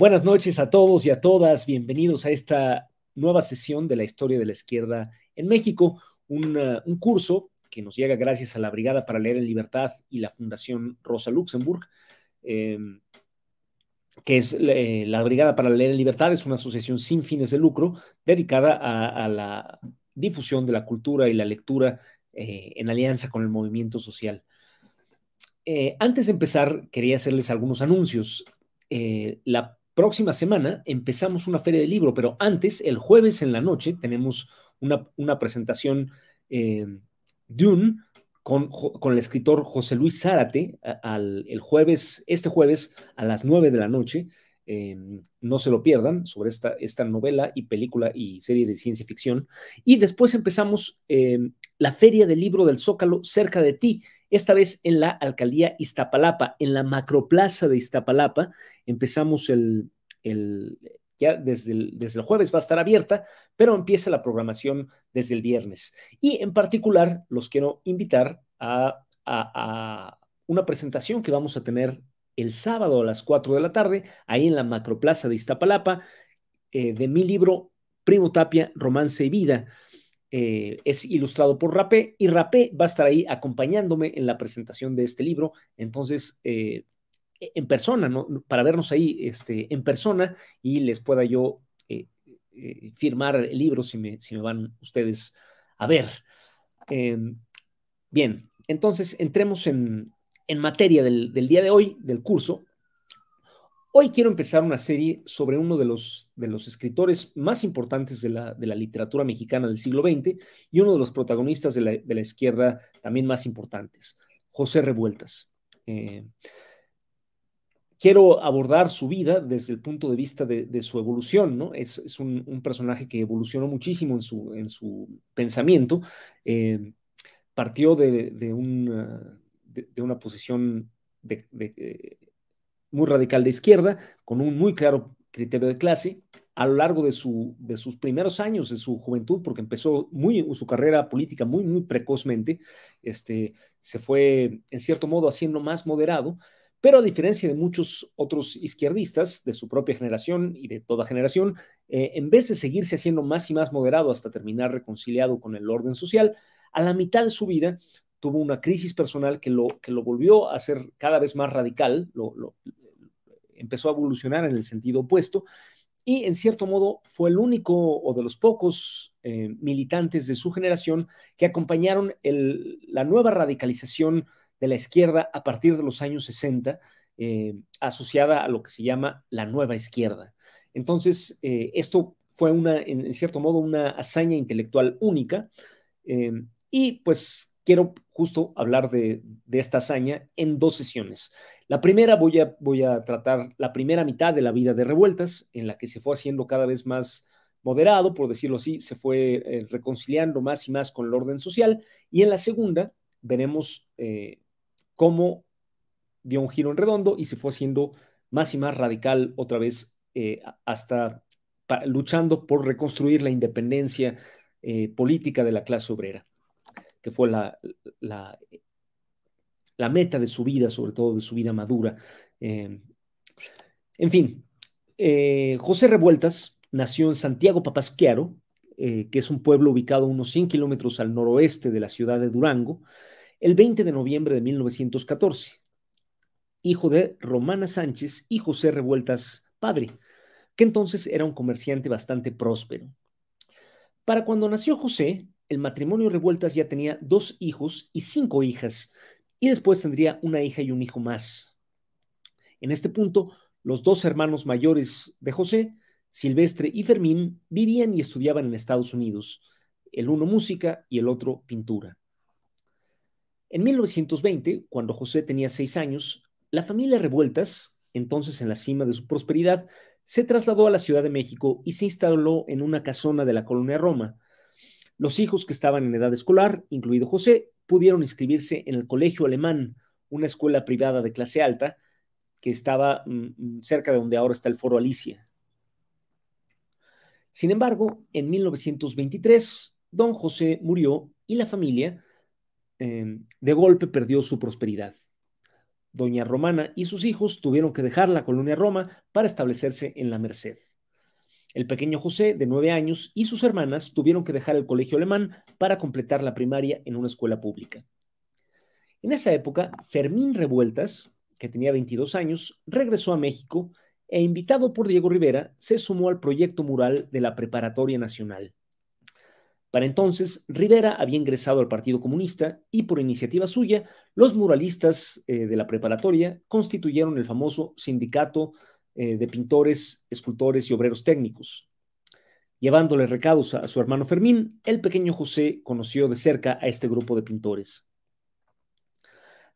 Buenas noches a todos y a todas. Bienvenidos a esta nueva sesión de la historia de la izquierda en México, un eh, curso que nos llega gracias a la Brigada para Leer en Libertad y la Fundación Rosa Luxemburg. Em, que es eh, la Brigada para Leer en Libertad, es una asociación sin fines de lucro dedicada a, la difusión de la cultura y la lectura eh, en alianza con el movimiento social. antes de empezar, quería hacerles algunos anuncios. la próxima semana empezamos una feria de libro, pero antes, el jueves en la noche, tenemos una, presentación eh, Dune con, el escritor José Luis Zárate al, el jueves, este jueves a las 9 de la noche. Eh, no se lo pierdan sobre esta, esta novela y película y serie de ciencia ficción. Y después empezamos eh, la Feria del Libro del Zócalo cerca de ti, esta vez en la alcaldía Iztapalapa, en la macroplaza de Iztapalapa. Empezamos el, ya desde el, desde el jueves va a estar abierta, pero empieza la programación desde el viernes. Y en particular los quiero invitar a, a, una presentación que vamos a tener el sábado a las 4 de la tarde, ahí en la macroplaza de Iztapalapa, eh, de mi libro Primo Tapia, Romance y Vida. Eh, es ilustrado por Rapé y Rapé va a estar ahí acompañándome en la presentación de este libro. Entonces, eh, e-, en persona, para vernos ahí este, en persona y les pueda yo eh, firmar el libro si me, si me, van ustedes a ver. Em, bien, entonces entremos en, en materia del, del día de hoy, del curso. Hoy quiero empezar una serie sobre uno de los, de los escritores más importantes de la, de la, literatura mexicana del siglo XX y uno de los protagonistas de la, izquierda también más importantes, José Revueltas. Eh, quiero abordar su vida desde el punto de vista de, su evolución, ¿no? Es, un, personaje que evolucionó muchísimo en su, en su pensamiento. Eh, partió de, un, una posición de eh, muy radical de izquierda, con un muy claro criterio de clase, a lo largo de, su, de sus primeros años, de su juventud, porque empezó muy, su carrera política muy, muy precozmente, este, se fue, en cierto modo, haciendo más moderado, pero a diferencia de muchos otros izquierdistas de su propia generación y de toda generación, eh, en vez de seguirse haciendo más y más moderado hasta terminar reconciliado con el orden social, a la mitad de su vida tuvo una crisis personal que lo, que lo volvió a ser cada vez más radical, lo, empezó a evolucionar en el sentido opuesto y en cierto modo fue el único o de los pocos eh, militantes de su generación que acompañaron la nueva radicalización de la izquierda a partir de los años 60, eh, asociada a lo que se llama la nueva izquierda. Entonces, eh, esto fue una, en, cierto modo una hazaña intelectual única y pues quiero justo hablar de, de esta hazaña en dos sesiones. La primera voy a, voy a tratar la primera mitad de la vida de Revueltas, en la que se fue haciendo cada vez más moderado, por decirlo así, se fue eh, reconciliando más y más con el orden social, y en la segunda veremos eh, cómo dio un giro en redondo y se fue haciendo más y más radical otra vez eh, hasta luchando por reconstruir la independencia política de la clase obrera, que fue la, la la meta de su vida, sobre todo de su vida madura. Em, en fin, eh, José Revueltas nació en Santiago Papasquiaro, eh, que es un pueblo ubicado unos 100 kilómetros al noroeste de la ciudad de Durango, el 20 de noviembre de 1914, hijo de Romana Sánchez y José Revueltas padre, que entonces era un comerciante bastante próspero. Para cuando nació José, el matrimonio Revueltas ya tenía dos hijos y cinco hijas, y después tendría una hija y un hijo más. En este punto, los dos hermanos mayores de José, Silvestre y Fermín, vivían y estudiaban en Estados Unidos, el uno música y el otro pintura. En 1920, cuando José tenía seis años, la familia Revueltas, entonces en la cima de su prosperidad, se trasladó a la Ciudad de México y se instaló en una casona de la colonia Roma. Los hijos que estaban en edad escolar, incluido José, pudieron inscribirse en el Colegio Alemán, una escuela privada de clase alta que estaba mm, mm, cerca de donde ahora está el Foro Alicia. Sin embargo, en 1923, don José murió y la familia em, de golpe perdió su prosperidad. Doña Romana y sus hijos tuvieron que dejar la colonia Roma para establecerse en la Merced. El pequeño José, de nueve años, y sus hermanas tuvieron que dejar el colegio alemán para completar la primaria en una escuela pública. En esa época, Fermín Revueltas, que tenía 22 años, regresó a México e invitado por Diego Rivera, se sumó al proyecto mural de la Preparatoria Nacional. Para entonces, Rivera había ingresado al Partido Comunista y por iniciativa suya, los muralistas eh, de la preparatoria constituyeron el famoso Sindicato eh, de pintores, escultores y obreros técnicos. Llevándole recados a, su hermano Fermín, el pequeño José conoció de cerca a este grupo de pintores.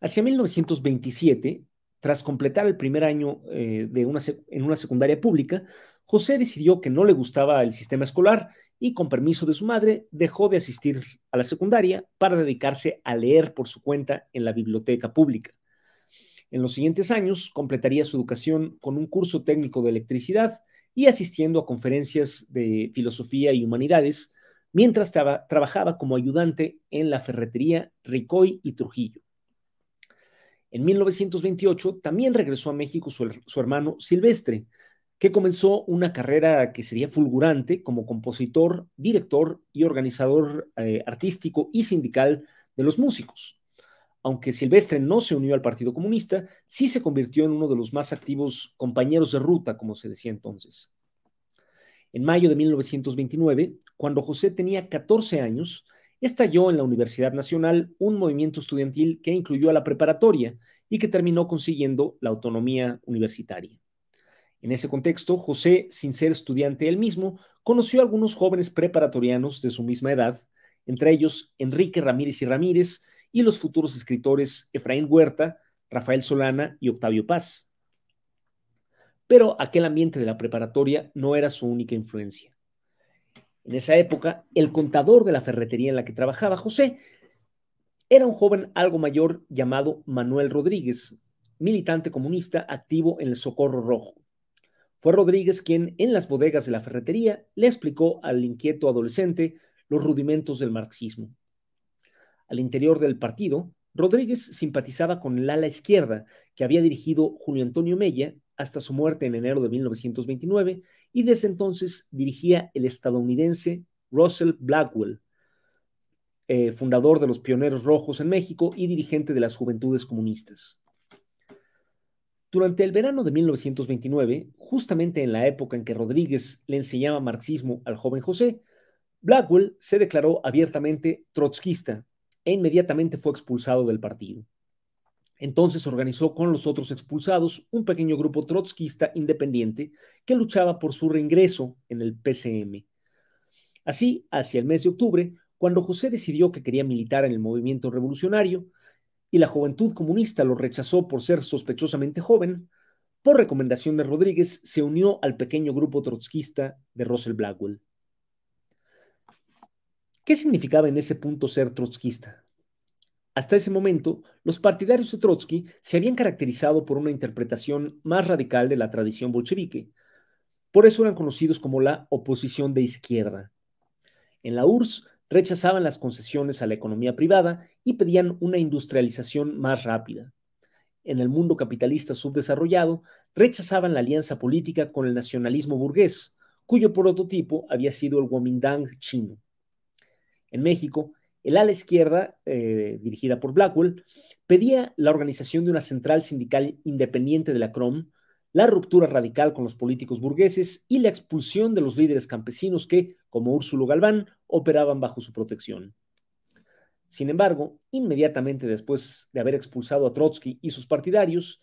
Hacia 1927, tras completar el primer año eh, de una en una secundaria pública, José decidió que no le gustaba el sistema escolar y, con permiso de su madre, dejó de asistir a la secundaria para dedicarse a leer por su cuenta en la biblioteca pública. En los siguientes años completaría su educación con un curso técnico de electricidad y asistiendo a conferencias de filosofía y humanidades, mientras trabajaba como ayudante en la ferretería Ricoy y Trujillo. En 1928 también regresó a México su, hermano Silvestre, que comenzó una carrera que sería fulgurante como compositor, director y organizador eh, artístico y sindical de los músicos aunque Silvestre no se unió al Partido Comunista, sí se convirtió en uno de los más activos compañeros de ruta, como se decía entonces. En mayo de 1929, cuando José tenía 14 años, estalló en la Universidad Nacional un movimiento estudiantil que incluyó a la preparatoria y que terminó consiguiendo la autonomía universitaria. En ese contexto, José, sin ser estudiante él mismo, conoció a algunos jóvenes preparatorianos de su misma edad, entre ellos Enrique Ramírez y Ramírez, y los futuros escritores Efraín Huerta, Rafael Solana y Octavio Paz. Pero aquel ambiente de la preparatoria no era su única influencia. En esa época, el contador de la ferretería en la que trabajaba José era un joven algo mayor llamado Manuel Rodríguez, militante comunista activo en el Socorro Rojo. Fue Rodríguez quien, en las bodegas de la ferretería, le explicó al inquieto adolescente los rudimentos del marxismo. Al interior del partido, Rodríguez simpatizaba con el ala izquierda que había dirigido Julio Antonio Mella hasta su muerte en enero de 1929 y desde entonces dirigía el estadounidense Russell Blackwell, eh, fundador de los Pioneros Rojos en México y dirigente de las Juventudes Comunistas. Durante el verano de 1929, justamente en la época en que Rodríguez le enseñaba marxismo al joven José, Blackwell se declaró abiertamente trotskista e inmediatamente fue expulsado del partido. Entonces organizó con los otros expulsados un pequeño grupo trotskista independiente que luchaba por su reingreso en el PCM. Así, hacia el mes de octubre, cuando José decidió que quería militar en el movimiento revolucionario y la juventud comunista lo rechazó por ser sospechosamente joven, por recomendación de Rodríguez se unió al pequeño grupo trotskista de Russell Blackwell. ¿Qué significaba en ese punto ser trotskista? Hasta ese momento, los partidarios de Trotsky se habían caracterizado por una interpretación más radical de la tradición bolchevique. Por eso eran conocidos como la oposición de izquierda. En la URSS rechazaban las concesiones a la economía privada y pedían una industrialización más rápida. En el mundo capitalista subdesarrollado, rechazaban la alianza política con el nacionalismo burgués, cuyo prototipo había sido el Kuomintang chino. En México, el ala izquierda, eh, dirigida por Blackwell, pedía la organización de una central sindical independiente de la CROM, la ruptura radical con los políticos burgueses y la expulsión de los líderes campesinos que, como Úrsulo Galván, operaban bajo su protección. Sin embargo, inmediatamente después de haber expulsado a Trotsky y sus partidarios,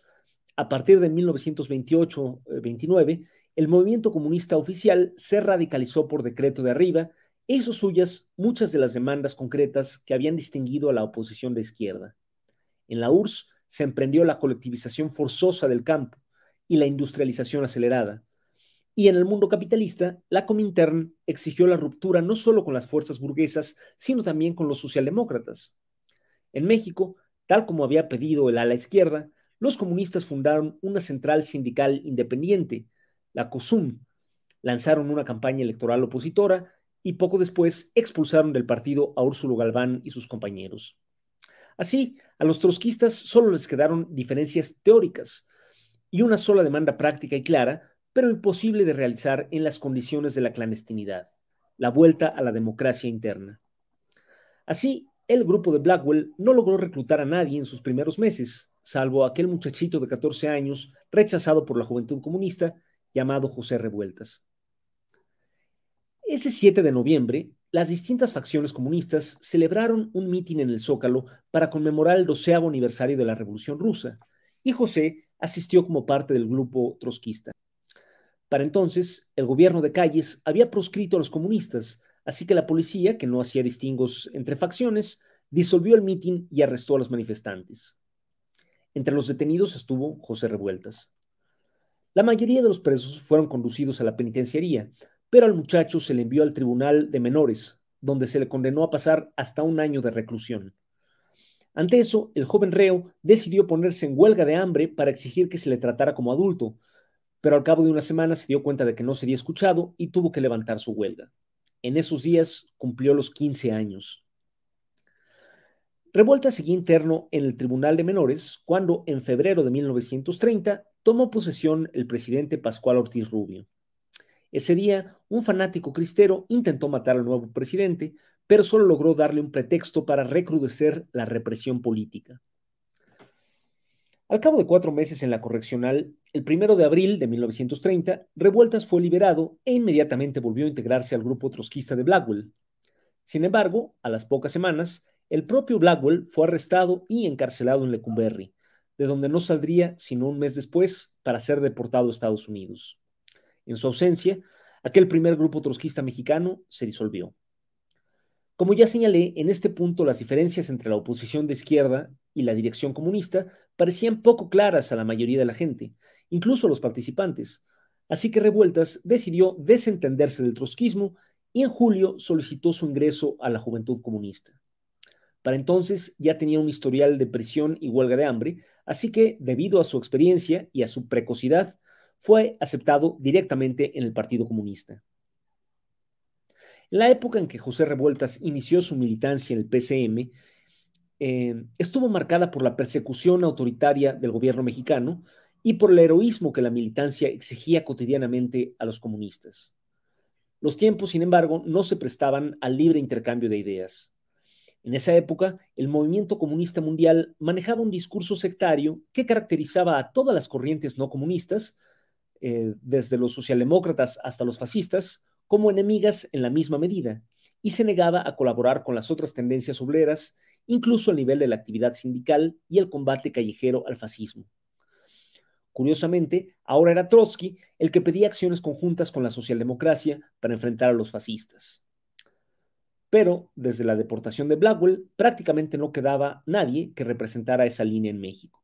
a partir de 1928-29, eh, el movimiento comunista oficial se radicalizó por decreto de arriba hizo suyas muchas de las demandas concretas que habían distinguido a la oposición de izquierda. En la URSS se emprendió la colectivización forzosa del campo y la industrialización acelerada. Y en el mundo capitalista, la Comintern exigió la ruptura no solo con las fuerzas burguesas, sino también con los socialdemócratas. En México, tal como había pedido el ala izquierda, los comunistas fundaron una central sindical independiente, la COSUM, lanzaron una campaña electoral opositora y poco después expulsaron del partido a Úrsulo Galván y sus compañeros. Así, a los trotskistas solo les quedaron diferencias teóricas y una sola demanda práctica y clara, pero imposible de realizar en las condiciones de la clandestinidad, la vuelta a la democracia interna. Así, el grupo de Blackwell no logró reclutar a nadie en sus primeros meses, salvo aquel muchachito de 14 años rechazado por la juventud comunista llamado José Revueltas. Ese 7 de noviembre, las distintas facciones comunistas celebraron un mitin en el Zócalo para conmemorar el doceavo aniversario de la Revolución Rusa, y José asistió como parte del grupo trotskista. Para entonces, el gobierno de Calles había proscrito a los comunistas, así que la policía, que no hacía distingos entre facciones, disolvió el mitin y arrestó a los manifestantes. Entre los detenidos estuvo José Revueltas. La mayoría de los presos fueron conducidos a la penitenciaría, pero al muchacho se le envió al tribunal de menores, donde se le condenó a pasar hasta un año de reclusión. Ante eso, el joven reo decidió ponerse en huelga de hambre para exigir que se le tratara como adulto, pero al cabo de una semana se dio cuenta de que no sería escuchado y tuvo que levantar su huelga. En esos días cumplió los 15 años. Revuelta seguía interno en el Tribunal de Menores cuando, en febrero de 1930, tomó posesión el presidente Pascual Ortiz Rubio. Ese día, un fanático cristero intentó matar al nuevo presidente, pero solo logró darle un pretexto para recrudecer la represión política. Al cabo de cuatro meses en la correccional, el primero de abril de 1930, Revueltas fue liberado e inmediatamente volvió a integrarse al grupo trotskista de Blackwell. Sin embargo, a las pocas semanas, el propio Blackwell fue arrestado y encarcelado en Lecumberri, de donde no saldría sino un mes después para ser deportado a Estados Unidos. En su ausencia, aquel primer grupo trotskista mexicano se disolvió. Como ya señalé, en este punto las diferencias entre la oposición de izquierda y la dirección comunista parecían poco claras a la mayoría de la gente, incluso a los participantes, así que Revueltas decidió desentenderse del trotskismo y en julio solicitó su ingreso a la Juventud Comunista. Para entonces ya tenía un historial de prisión y huelga de hambre, así que, debido a su experiencia y a su precocidad, fue aceptado directamente en el Partido Comunista. la época en que José Revueltas inició su militancia en el PCM, eh, estuvo marcada por la persecución autoritaria del gobierno mexicano y por el heroísmo que la militancia exigía cotidianamente a los comunistas. Los tiempos, sin embargo, no se prestaban al libre intercambio de ideas. En esa época, el movimiento comunista mundial manejaba un discurso sectario que caracterizaba a todas las corrientes no comunistas, eh, desde los socialdemócratas hasta los fascistas, como enemigas en la misma medida, y se negaba a colaborar con las otras tendencias obreras, incluso a nivel de la actividad sindical y el combate callejero al fascismo. Curiosamente, ahora era Trotsky el que pedía acciones conjuntas con la socialdemocracia para enfrentar a los fascistas. Pero, desde la deportación de Blackwell, prácticamente no quedaba nadie que representara esa línea en México.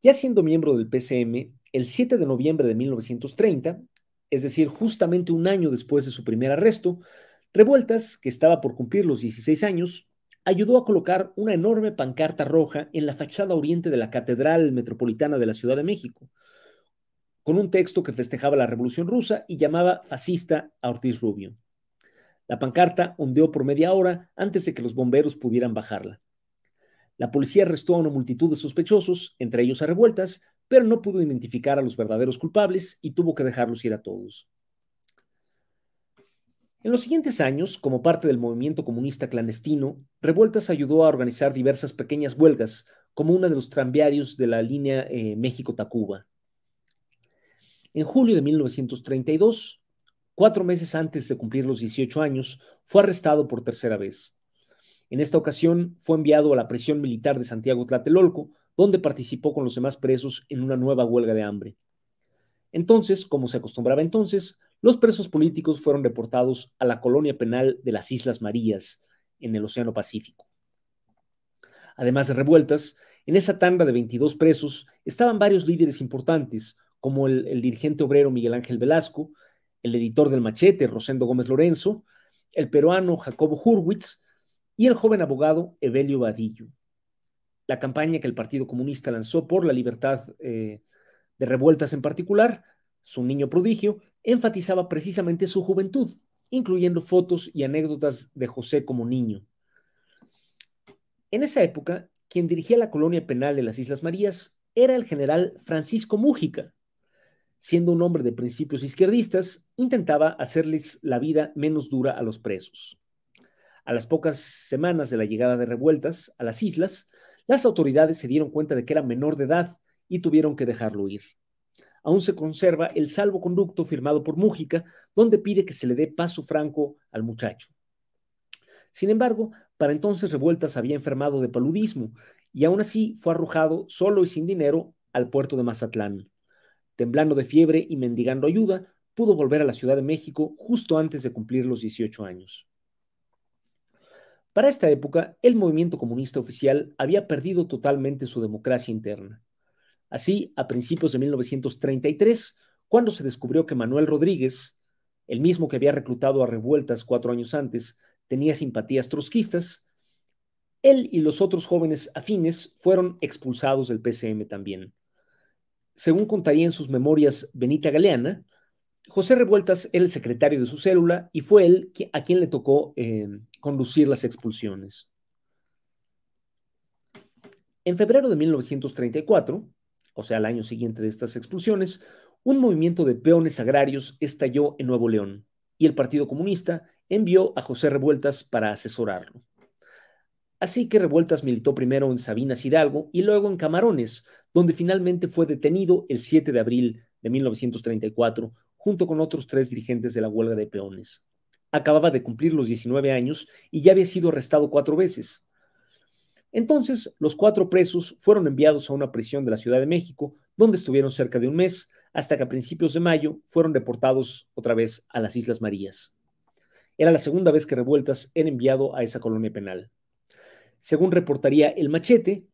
Ya siendo miembro del PCM, el 7 de noviembre de 1930, es decir, justamente un año después de su primer arresto, Revueltas, que estaba por cumplir los 16 años, ayudó a colocar una enorme pancarta roja en la fachada oriente de la Catedral Metropolitana de la Ciudad de México, con un texto que festejaba la Revolución Rusa y llamaba fascista a Ortiz Rubio. La pancarta ondeó por media hora antes de que los bomberos pudieran bajarla. La policía arrestó a una multitud de sospechosos, entre ellos a revueltas, pero no pudo identificar a los verdaderos culpables y tuvo que dejarlos ir a todos. En los siguientes años, como parte del movimiento comunista clandestino, Revueltas ayudó a organizar diversas pequeñas huelgas, como una de los tranviarios de la línea eh, México-Tacuba. En julio de 1932, cuatro meses antes de cumplir los 18 años, fue arrestado por tercera vez. En esta ocasión fue enviado a la prisión militar de Santiago Tlatelolco, donde participó con los demás presos en una nueva huelga de hambre. Entonces, como se acostumbraba entonces, los presos políticos fueron deportados a la colonia penal de las Islas Marías, en el Océano Pacífico. Además de revueltas, en esa tanda de 22 presos estaban varios líderes importantes, como el, dirigente obrero Miguel Ángel Velasco, el editor del Machete, Rosendo Gómez Lorenzo, el peruano Jacobo Hurwitz y el joven abogado Evelio Vadillo la campaña que el Partido Comunista lanzó por la libertad eh, de revueltas en particular, su niño prodigio, enfatizaba precisamente su juventud, incluyendo fotos y anécdotas de José como niño. En esa época, quien dirigía la colonia penal de las Islas Marías era el general Francisco Mújica. Siendo un hombre de principios izquierdistas, intentaba hacerles la vida menos dura a los presos. A las pocas semanas de la llegada de revueltas a las islas, las autoridades se dieron cuenta de que era menor de edad y tuvieron que dejarlo ir. Aún se conserva el salvoconducto firmado por Mújica, donde pide que se le dé paso franco al muchacho. Sin embargo, para entonces Revueltas había enfermado de paludismo y aún así fue arrojado solo y sin dinero al puerto de Mazatlán. Temblando de fiebre y mendigando ayuda, pudo volver a la Ciudad de México justo antes de cumplir los 18 años. Para esta época, el movimiento comunista oficial había perdido totalmente su democracia interna. Así, a principios de 1933, cuando se descubrió que Manuel Rodríguez, el mismo que había reclutado a revueltas cuatro años antes, tenía simpatías trotskistas, él y los otros jóvenes afines fueron expulsados del PCM también. Según contaría en sus memorias Benita Galeana, José Revueltas era el secretario de su célula y fue él a quien le tocó eh, conducir las expulsiones. En febrero de 1934, o sea, al año siguiente de estas expulsiones, un movimiento de peones agrarios estalló en Nuevo León y el Partido Comunista envió a José Revueltas para asesorarlo. Así que Revueltas militó primero en Sabinas Hidalgo y luego en Camarones, donde finalmente fue detenido el 7 de abril de 1934 junto con otros tres dirigentes de la huelga de peones. Acababa de cumplir los 19 años y ya había sido arrestado cuatro veces. Entonces, los cuatro presos fueron enviados a una prisión de la Ciudad de México, donde estuvieron cerca de un mes, hasta que a principios de mayo fueron deportados otra vez a las Islas Marías. Era la segunda vez que Revueltas era enviado a esa colonia penal. Según reportaría El Machete,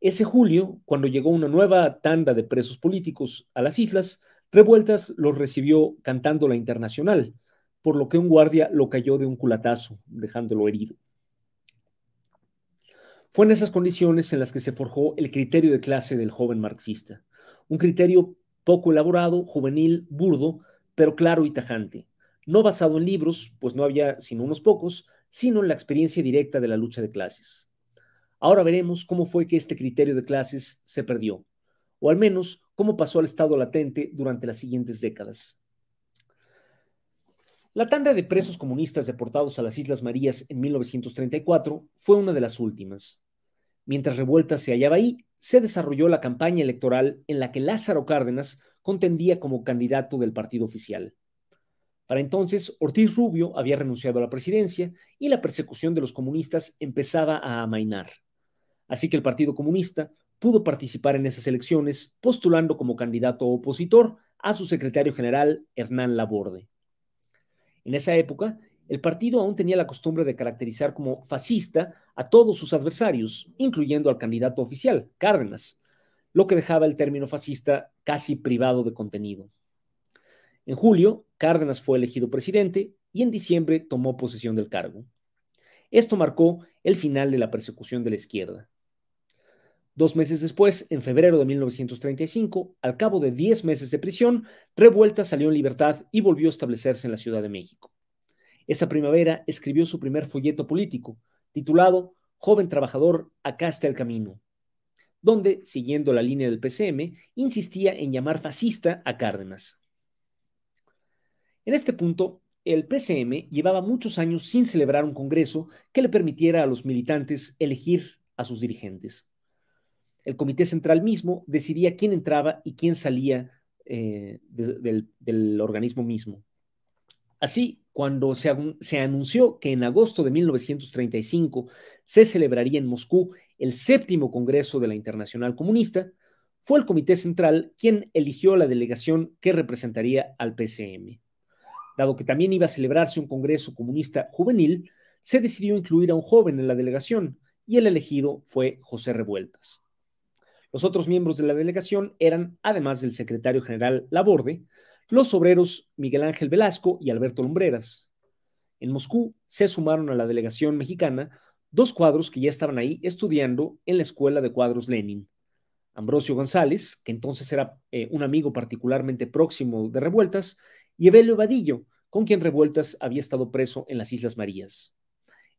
ese julio, cuando llegó una nueva tanda de presos políticos a las islas, Revueltas los recibió cantando la internacional, por lo que un guardia lo cayó de un culatazo, dejándolo herido. Fue en esas condiciones en las que se forjó el criterio de clase del joven marxista, un criterio poco elaborado, juvenil, burdo, pero claro y tajante, no basado en libros, pues no había sino unos pocos, sino en la experiencia directa de la lucha de clases. Ahora veremos cómo fue que este criterio de clases se perdió o al menos cómo pasó al estado latente durante las siguientes décadas. La tanda de presos comunistas deportados a las Islas Marías en 1934 fue una de las últimas. Mientras Revuelta se hallaba ahí, se desarrolló la campaña electoral en la que Lázaro Cárdenas contendía como candidato del partido oficial. Para entonces, Ortiz Rubio había renunciado a la presidencia y la persecución de los comunistas empezaba a amainar. Así que el Partido Comunista pudo participar en esas elecciones postulando como candidato opositor a su secretario general Hernán Laborde. En esa época, el partido aún tenía la costumbre de caracterizar como fascista a todos sus adversarios, incluyendo al candidato oficial, Cárdenas, lo que dejaba el término fascista casi privado de contenido. En julio, Cárdenas fue elegido presidente y en diciembre tomó posesión del cargo. Esto marcó el final de la persecución de la izquierda. Dos meses después, en febrero de 1935, al cabo de 10 meses de prisión, Revuelta salió en libertad y volvió a establecerse en la Ciudad de México. Esa primavera escribió su primer folleto político, titulado Joven Trabajador, acá está el camino, donde, siguiendo la línea del PCM, insistía en llamar fascista a Cárdenas. En este punto, el PCM llevaba muchos años sin celebrar un Congreso que le permitiera a los militantes elegir a sus dirigentes el Comité Central mismo decidía quién entraba y quién salía eh, del, organismo mismo. Así, cuando se, se anunció que en agosto de 1935 se celebraría en Moscú el séptimo Congreso de la Internacional Comunista, fue el Comité Central quien eligió la delegación que representaría al PCM. Dado que también iba a celebrarse un Congreso Comunista Juvenil, se decidió incluir a un joven en la delegación y el elegido fue José Revueltas. Los otros miembros de la delegación eran, además del secretario general Laborde, los obreros Miguel Ángel Velasco y Alberto Lumbreras. En Moscú se sumaron a la delegación mexicana dos cuadros que ya estaban ahí estudiando en la Escuela de Cuadros Lenin. Ambrosio González, que entonces era eh, un amigo particularmente próximo de Revueltas, y Evelio Vadillo, con quien Revueltas había estado preso en las Islas Marías.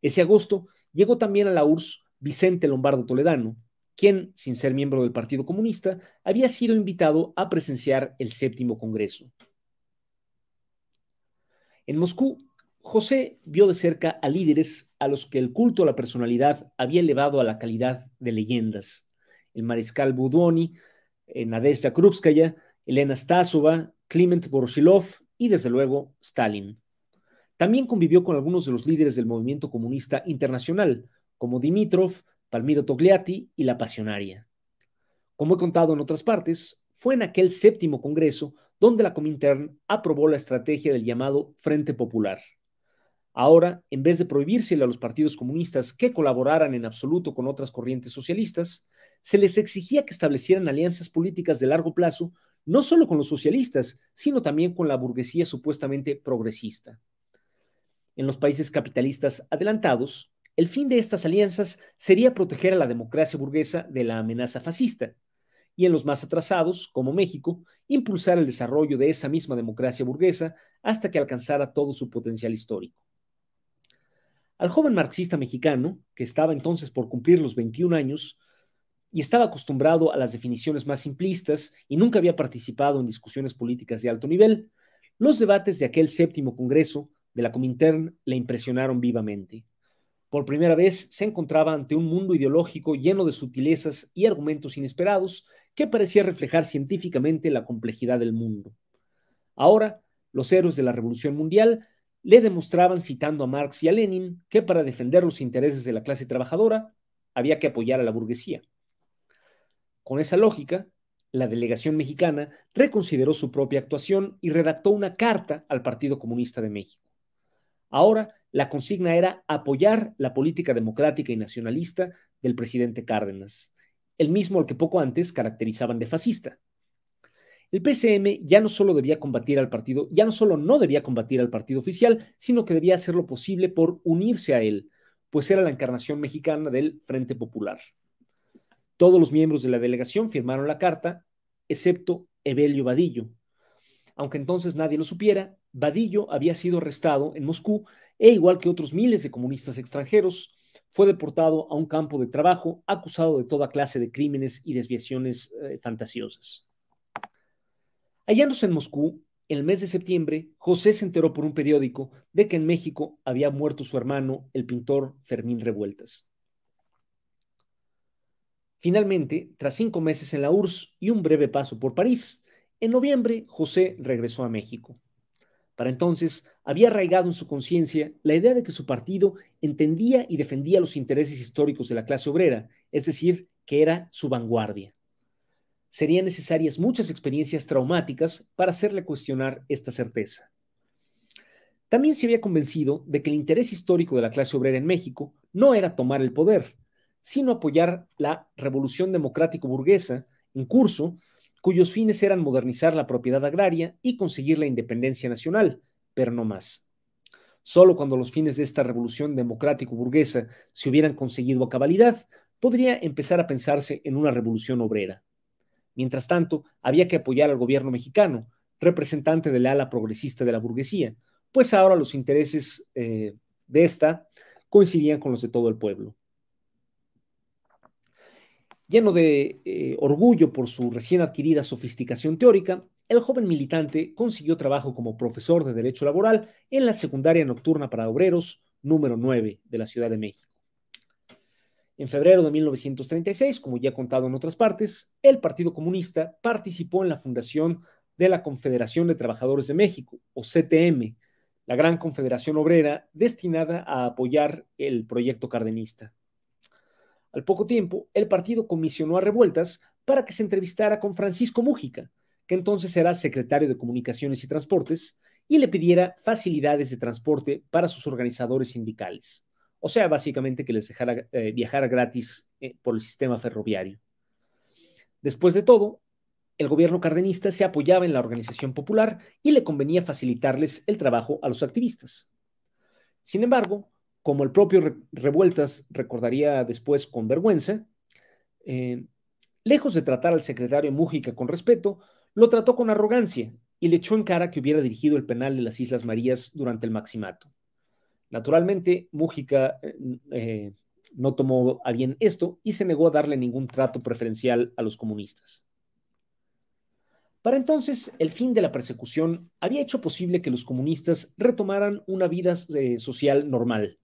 Ese agosto llegó también a la URSS Vicente Lombardo Toledano, quien, sin ser miembro del Partido Comunista, había sido invitado a presenciar el séptimo Congreso. En Moscú, José vio de cerca a líderes a los que el culto a la personalidad había elevado a la calidad de leyendas. El mariscal Budoni, Nadezhda Krupskaya, Elena Stasova, Kliment Boroshilov y, desde luego, Stalin. También convivió con algunos de los líderes del movimiento comunista internacional, como Dimitrov, Palmiro Togliatti y La Pasionaria. Como he contado en otras partes, fue en aquel séptimo congreso donde la Comintern aprobó la estrategia del llamado Frente Popular. Ahora, en vez de prohibírsele a los partidos comunistas que colaboraran en absoluto con otras corrientes socialistas, se les exigía que establecieran alianzas políticas de largo plazo, no solo con los socialistas, sino también con la burguesía supuestamente progresista. En los países capitalistas adelantados, el fin de estas alianzas sería proteger a la democracia burguesa de la amenaza fascista y en los más atrasados, como México, impulsar el desarrollo de esa misma democracia burguesa hasta que alcanzara todo su potencial histórico. Al joven marxista mexicano, que estaba entonces por cumplir los 21 años y estaba acostumbrado a las definiciones más simplistas y nunca había participado en discusiones políticas de alto nivel, los debates de aquel séptimo Congreso de la Comintern le impresionaron vivamente por primera vez se encontraba ante un mundo ideológico lleno de sutilezas y argumentos inesperados que parecía reflejar científicamente la complejidad del mundo. Ahora, los héroes de la Revolución Mundial le demostraban, citando a Marx y a Lenin, que para defender los intereses de la clase trabajadora había que apoyar a la burguesía. Con esa lógica, la delegación mexicana reconsideró su propia actuación y redactó una carta al Partido Comunista de México. Ahora, la consigna era apoyar la política democrática y nacionalista del presidente Cárdenas, el mismo al que poco antes caracterizaban de fascista. El PCM ya no solo debía combatir al partido, ya no solo no debía combatir al partido oficial, sino que debía hacer lo posible por unirse a él, pues era la encarnación mexicana del Frente Popular. Todos los miembros de la delegación firmaron la carta, excepto Evelio Vadillo. Aunque entonces nadie lo supiera, Vadillo había sido arrestado en Moscú e, igual que otros miles de comunistas extranjeros, fue deportado a un campo de trabajo acusado de toda clase de crímenes y desviaciones eh, fantasiosas. Hallándose en Moscú, en el mes de septiembre, José se enteró por un periódico de que en México había muerto su hermano, el pintor Fermín Revueltas. Finalmente, tras cinco meses en la URSS y un breve paso por París, en noviembre José regresó a México. Para entonces, había arraigado en su conciencia la idea de que su partido entendía y defendía los intereses históricos de la clase obrera, es decir, que era su vanguardia. Serían necesarias muchas experiencias traumáticas para hacerle cuestionar esta certeza. También se había convencido de que el interés histórico de la clase obrera en México no era tomar el poder, sino apoyar la revolución democrático-burguesa en curso cuyos fines eran modernizar la propiedad agraria y conseguir la independencia nacional, pero no más. Solo cuando los fines de esta revolución democrático-burguesa se hubieran conseguido a cabalidad, podría empezar a pensarse en una revolución obrera. Mientras tanto, había que apoyar al gobierno mexicano, representante del ala progresista de la burguesía, pues ahora los intereses eh, de esta coincidían con los de todo el pueblo. Lleno de eh, orgullo por su recién adquirida sofisticación teórica, el joven militante consiguió trabajo como profesor de Derecho Laboral en la Secundaria Nocturna para Obreros número 9 de la Ciudad de México. En febrero de 1936, como ya he contado en otras partes, el Partido Comunista participó en la fundación de la Confederación de Trabajadores de México, o CTM, la gran confederación obrera destinada a apoyar el proyecto cardenista. Al poco tiempo, el partido comisionó a Revueltas para que se entrevistara con Francisco Mújica, que entonces era secretario de Comunicaciones y Transportes, y le pidiera facilidades de transporte para sus organizadores sindicales. O sea, básicamente que les dejara eh, viajar gratis eh, por el sistema ferroviario. Después de todo, el gobierno cardenista se apoyaba en la organización popular y le convenía facilitarles el trabajo a los activistas. Sin embargo, como el propio Revueltas recordaría después con vergüenza, eh, lejos de tratar al secretario Mújica con respeto, lo trató con arrogancia y le echó en cara que hubiera dirigido el penal de las Islas Marías durante el maximato. Naturalmente, Mújica eh, eh, no tomó a bien esto y se negó a darle ningún trato preferencial a los comunistas. Para entonces, el fin de la persecución había hecho posible que los comunistas retomaran una vida social normal.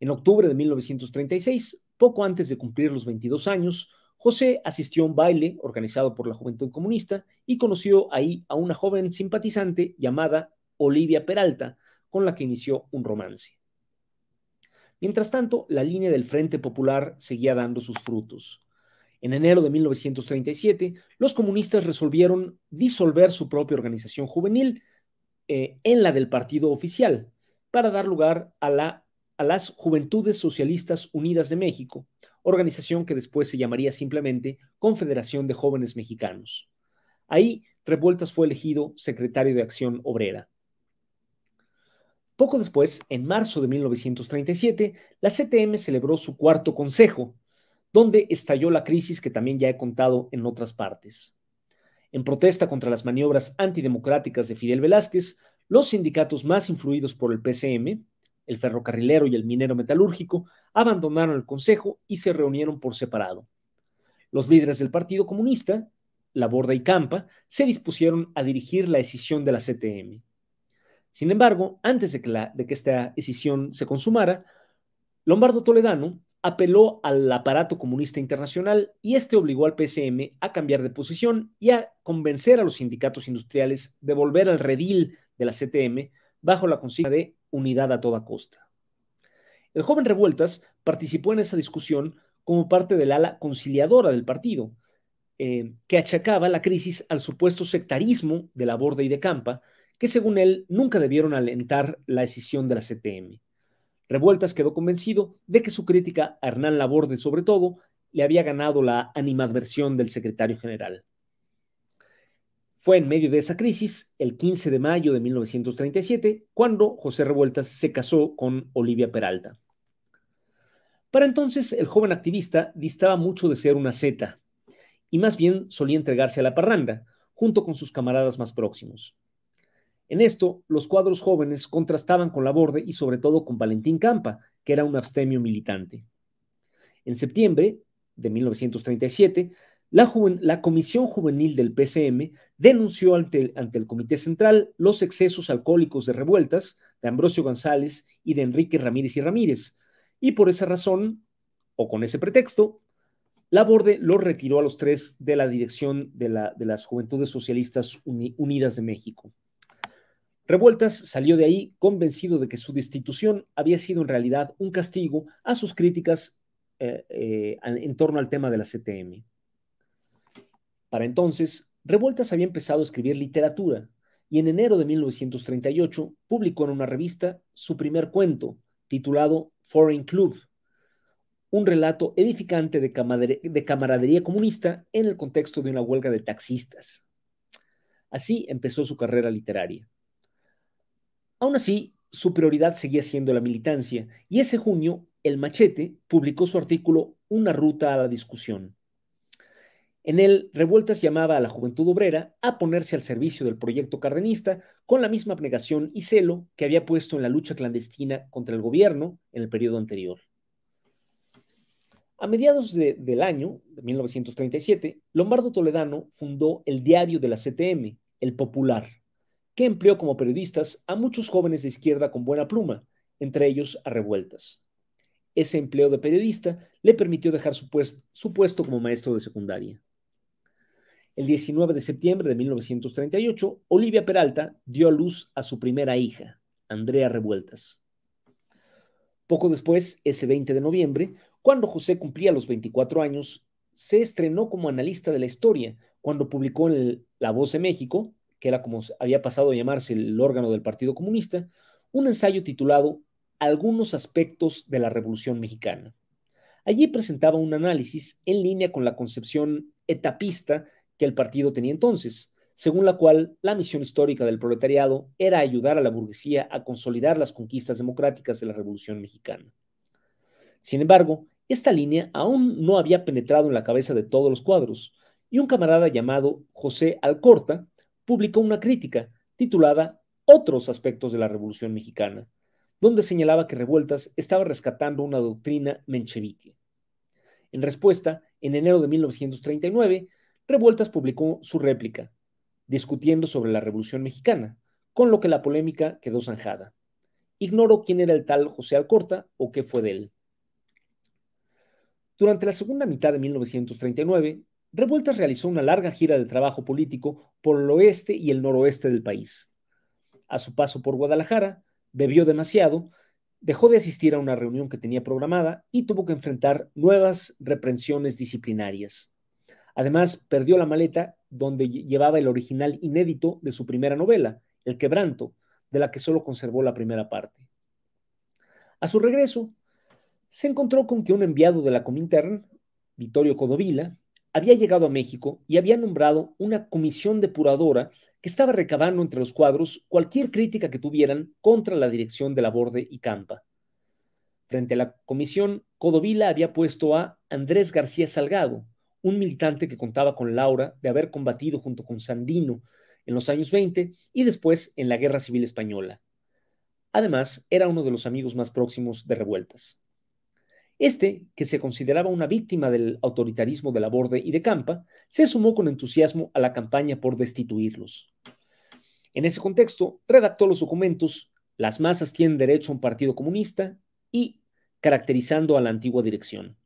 En octubre de 1936, poco antes de cumplir los 22 años, José asistió a un baile organizado por la Juventud Comunista y conoció ahí a una joven simpatizante llamada Olivia Peralta, con la que inició un romance. Mientras tanto, la línea del Frente Popular seguía dando sus frutos. En enero de 1937, los comunistas resolvieron disolver su propia organización juvenil eh, en la del partido oficial para dar lugar a la a las Juventudes Socialistas Unidas de México, organización que después se llamaría simplemente Confederación de Jóvenes Mexicanos. Ahí, Revueltas fue elegido secretario de Acción Obrera. Poco después, en marzo de 1937, la CTM celebró su cuarto consejo, donde estalló la crisis que también ya he contado en otras partes. En protesta contra las maniobras antidemocráticas de Fidel Velázquez, los sindicatos más influidos por el PCM, el ferrocarrilero y el minero metalúrgico, abandonaron el Consejo y se reunieron por separado. Los líderes del Partido Comunista, Laborda y Campa, se dispusieron a dirigir la decisión de la CTM. Sin embargo, antes de que, esta decisión se consumara, Lombardo Toledano apeló al aparato comunista internacional y este obligó al PCM a cambiar de posición y a convencer a los sindicatos industriales de volver al redil de la CTM bajo la consigna de unidad a toda costa. El joven Revueltas participó en esa discusión como parte del ala conciliadora del partido, eh, que achacaba la crisis al supuesto sectarismo de la y de Campa, que según él nunca debieron alentar la decisión de la CTM. Revueltas quedó convencido de que su crítica a Hernán Laborde sobre todo le había ganado la animadversión del secretario general. Fue en medio de esa crisis, el 15 de mayo de 1937, cuando José Revueltas se casó con Olivia Peralta. Para entonces, el joven activista distaba mucho de ser una zeta, y más bien solía entregarse a la parranda, junto con sus camaradas más próximos. En esto, los cuadros jóvenes contrastaban con la borde y sobre todo con Valentín Campa, que era un abstemio militante. En septiembre de 1937, la, Comisión Juvenil del PCM denunció ante el, Comité Central los excesos alcohólicos de revueltas de Ambrosio González y de Enrique Ramírez y Ramírez, y por esa razón, o con ese pretexto, Laborde los retiró a los tres de la dirección de, las Juventudes Socialistas Unidas de México. Revueltas salió de ahí convencido de que su destitución había sido en realidad un castigo a sus críticas eh, eh, en torno al tema de la CTM. Para entonces, Revueltas había empezado a escribir literatura y en enero de 1938 publicó en una revista su primer cuento, titulado Foreign Club, un relato edificante de, camaradería comunista en el contexto de una huelga de taxistas. Así empezó su carrera literaria. Aún así, su prioridad seguía siendo la militancia y ese junio, El Machete publicó su artículo Una ruta a la discusión en él, Revueltas llamaba a la juventud obrera a ponerse al servicio del proyecto cardenista con la misma abnegación y celo que había puesto en la lucha clandestina contra el gobierno en el periodo anterior. A mediados del año de 1937, Lombardo Toledano fundó el diario de la CTM, El Popular, que empleó como periodistas a muchos jóvenes de izquierda con buena pluma, entre ellos a Revueltas. Ese empleo de periodista le permitió dejar su pues-, puesto como maestro de secundaria. El 19 de septiembre de 1938, Olivia Peralta dio a luz a su primera hija, Andrea Revueltas. Poco después, ese 20 de noviembre, cuando José cumplía los 24 años, se estrenó como analista de la historia cuando publicó en La Voz de México, que era como había pasado a llamarse el órgano del Partido Comunista, un ensayo titulado Algunos aspectos de la Revolución Mexicana. Allí presentaba un análisis en línea con la concepción etapista que el partido tenía entonces, según la cual la misión histórica del proletariado era ayudar a la burguesía a consolidar las conquistas democráticas de la Revolución Mexicana. Sin embargo, esta línea aún no había penetrado en la cabeza de todos los cuadros, y un camarada llamado José Alcorta publicó una crítica titulada Otros aspectos de la Revolución Mexicana, donde señalaba que Revueltas estaba rescatando una doctrina menchevique. En respuesta, en enero de 1939, Revueltas publicó su réplica, discutiendo sobre la Revolución Mexicana, con lo que la polémica quedó zanjada. Ignoro quién era el tal José Alcorta o qué fue de él. Durante la segunda mitad de 1939, Revueltas realizó una larga gira de trabajo político por el oeste y el noroeste del país. A su paso por Guadalajara, bebió demasiado, dejó de asistir a una reunión que tenía programada y tuvo que enfrentar nuevas reprensiones disciplinarias. Además, perdió la maleta donde llevaba el original inédito de su primera novela, El Quebranto, de la que solo conservó la primera parte. A su regreso, se encontró con que un enviado de la Comintern, Vittorio Codovila, había llegado a México y había nombrado una comisión depuradora que estaba recabando entre los cuadros cualquier crítica que tuvieran contra la dirección de la Borde y Campa. Frente a la comisión, Codovila había puesto a Andrés García Salgado, un militante que contaba con Laura de haber combatido junto con Sandino en los años 20 y después en la Guerra Civil Española. Además, era uno de los amigos más próximos de Revueltas. Este, que se consideraba una víctima del autoritarismo de la Borde y de Campa, se sumó con entusiasmo a la campaña por destituirlos. En ese contexto, redactó los documentos Las masas tienen derecho a un partido comunista y Caracterizando a la antigua dirección.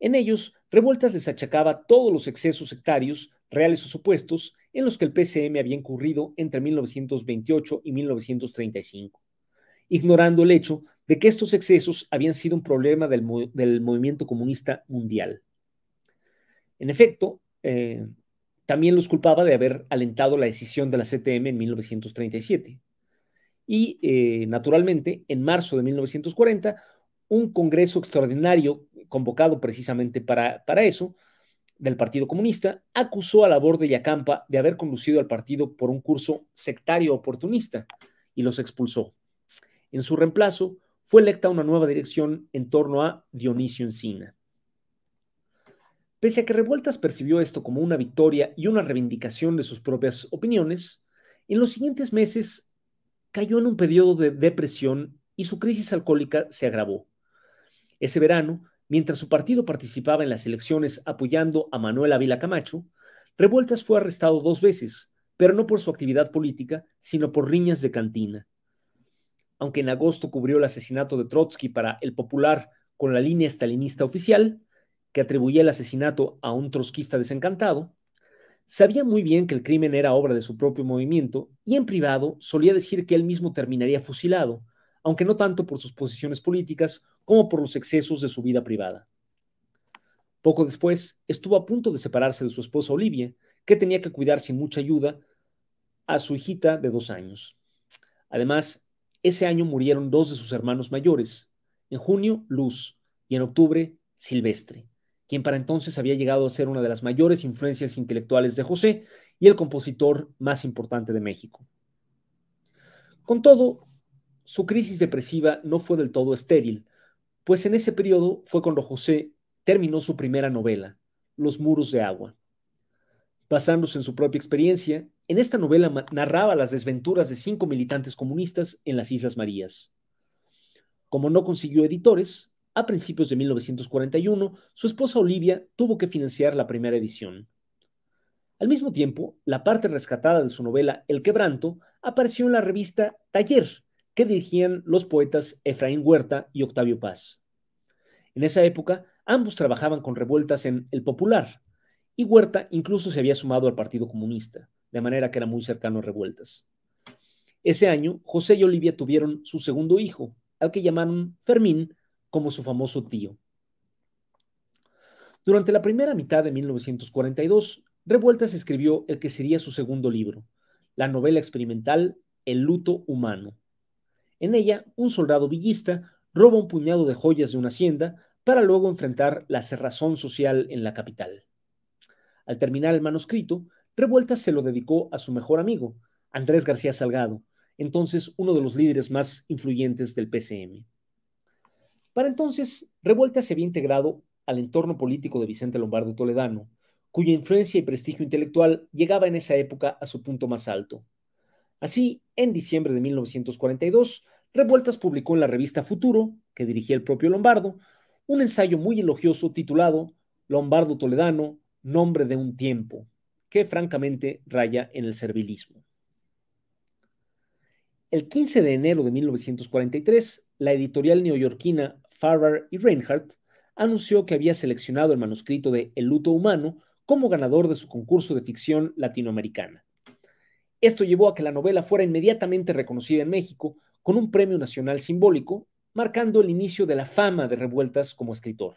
En ellos Revueltas les achacaba todos los excesos sectarios, reales o supuestos, en los que el PCM había incurrido entre 1928 y 1935, ignorando el hecho de que estos excesos habían sido un problema del, movimiento comunista mundial. En efecto, eh, también los culpaba de haber alentado la decisión de la CTM en 1937. Y, eh, naturalmente, en marzo de 1940 un congreso extraordinario convocado precisamente para, eso, del Partido Comunista, acusó a labor de Yacampa de haber conducido al partido por un curso sectario oportunista y los expulsó. En su reemplazo, fue electa una nueva dirección en torno a Dionisio Encina. Pese a que Revueltas percibió esto como una victoria y una reivindicación de sus propias opiniones, en los siguientes meses cayó en un periodo de depresión y su crisis alcohólica se agravó. Ese verano, mientras su partido participaba en las elecciones apoyando a Manuel Ávila Camacho, Revueltas fue arrestado dos veces, pero no por su actividad política, sino por riñas de cantina. Aunque en agosto cubrió el asesinato de Trotsky para El Popular con la línea estalinista oficial, que atribuía el asesinato a un trotskista desencantado, sabía muy bien que el crimen era obra de su propio movimiento y en privado solía decir que él mismo terminaría fusilado, aunque no tanto por sus posiciones políticas como por los excesos de su vida privada. Poco después, estuvo a punto de separarse de su esposa Olivia, que tenía que cuidar sin mucha ayuda a su hijita de dos años. Además, ese año murieron dos de sus hermanos mayores, en junio Luz y en octubre Silvestre, quien para entonces había llegado a ser una de las mayores influencias intelectuales de José y el compositor más importante de México. Con todo, su crisis depresiva no fue del todo estéril, pues en ese periodo fue cuando José terminó su primera novela, Los muros de agua. Basándose en su propia experiencia, en esta novela narraba las desventuras de cinco militantes comunistas en las Islas Marías. Como no consiguió editores, a principios de 1941, su esposa Olivia tuvo que financiar la primera edición. Al mismo tiempo, la parte rescatada de su novela El Quebranto apareció en la revista Taller, que dirigían los poetas Efraín Huerta y Octavio Paz. En esa época, ambos trabajaban con revueltas en El Popular, y Huerta incluso se había sumado al Partido Comunista, de manera que era muy cercano a revueltas. Ese año, José y Olivia tuvieron su segundo hijo, al que llamaron Fermín como su famoso tío. Durante la primera mitad de 1942, Revueltas escribió el que sería su segundo libro, la novela experimental El luto humano. En ella, un soldado villista roba un puñado de joyas de una hacienda para luego enfrentar la cerrazón social en la capital. Al terminar el manuscrito, Revuelta se lo dedicó a su mejor amigo, Andrés García Salgado, entonces uno de los líderes más influyentes del PCM. Para entonces, Revuelta se había integrado al entorno político de Vicente Lombardo Toledano, cuya influencia y prestigio intelectual llegaba en esa época a su punto más alto. Así, en diciembre de 1942, Revueltas publicó en la revista Futuro, que dirigía el propio Lombardo, un ensayo muy elogioso titulado Lombardo Toledano, nombre de un tiempo, que francamente raya en el servilismo. El 15 de enero de 1943, la editorial neoyorquina Farrar y Reinhardt anunció que había seleccionado el manuscrito de El luto humano como ganador de su concurso de ficción latinoamericana. Esto llevó a que la novela fuera inmediatamente reconocida en México con un premio nacional simbólico, marcando el inicio de la fama de Revueltas como escritor.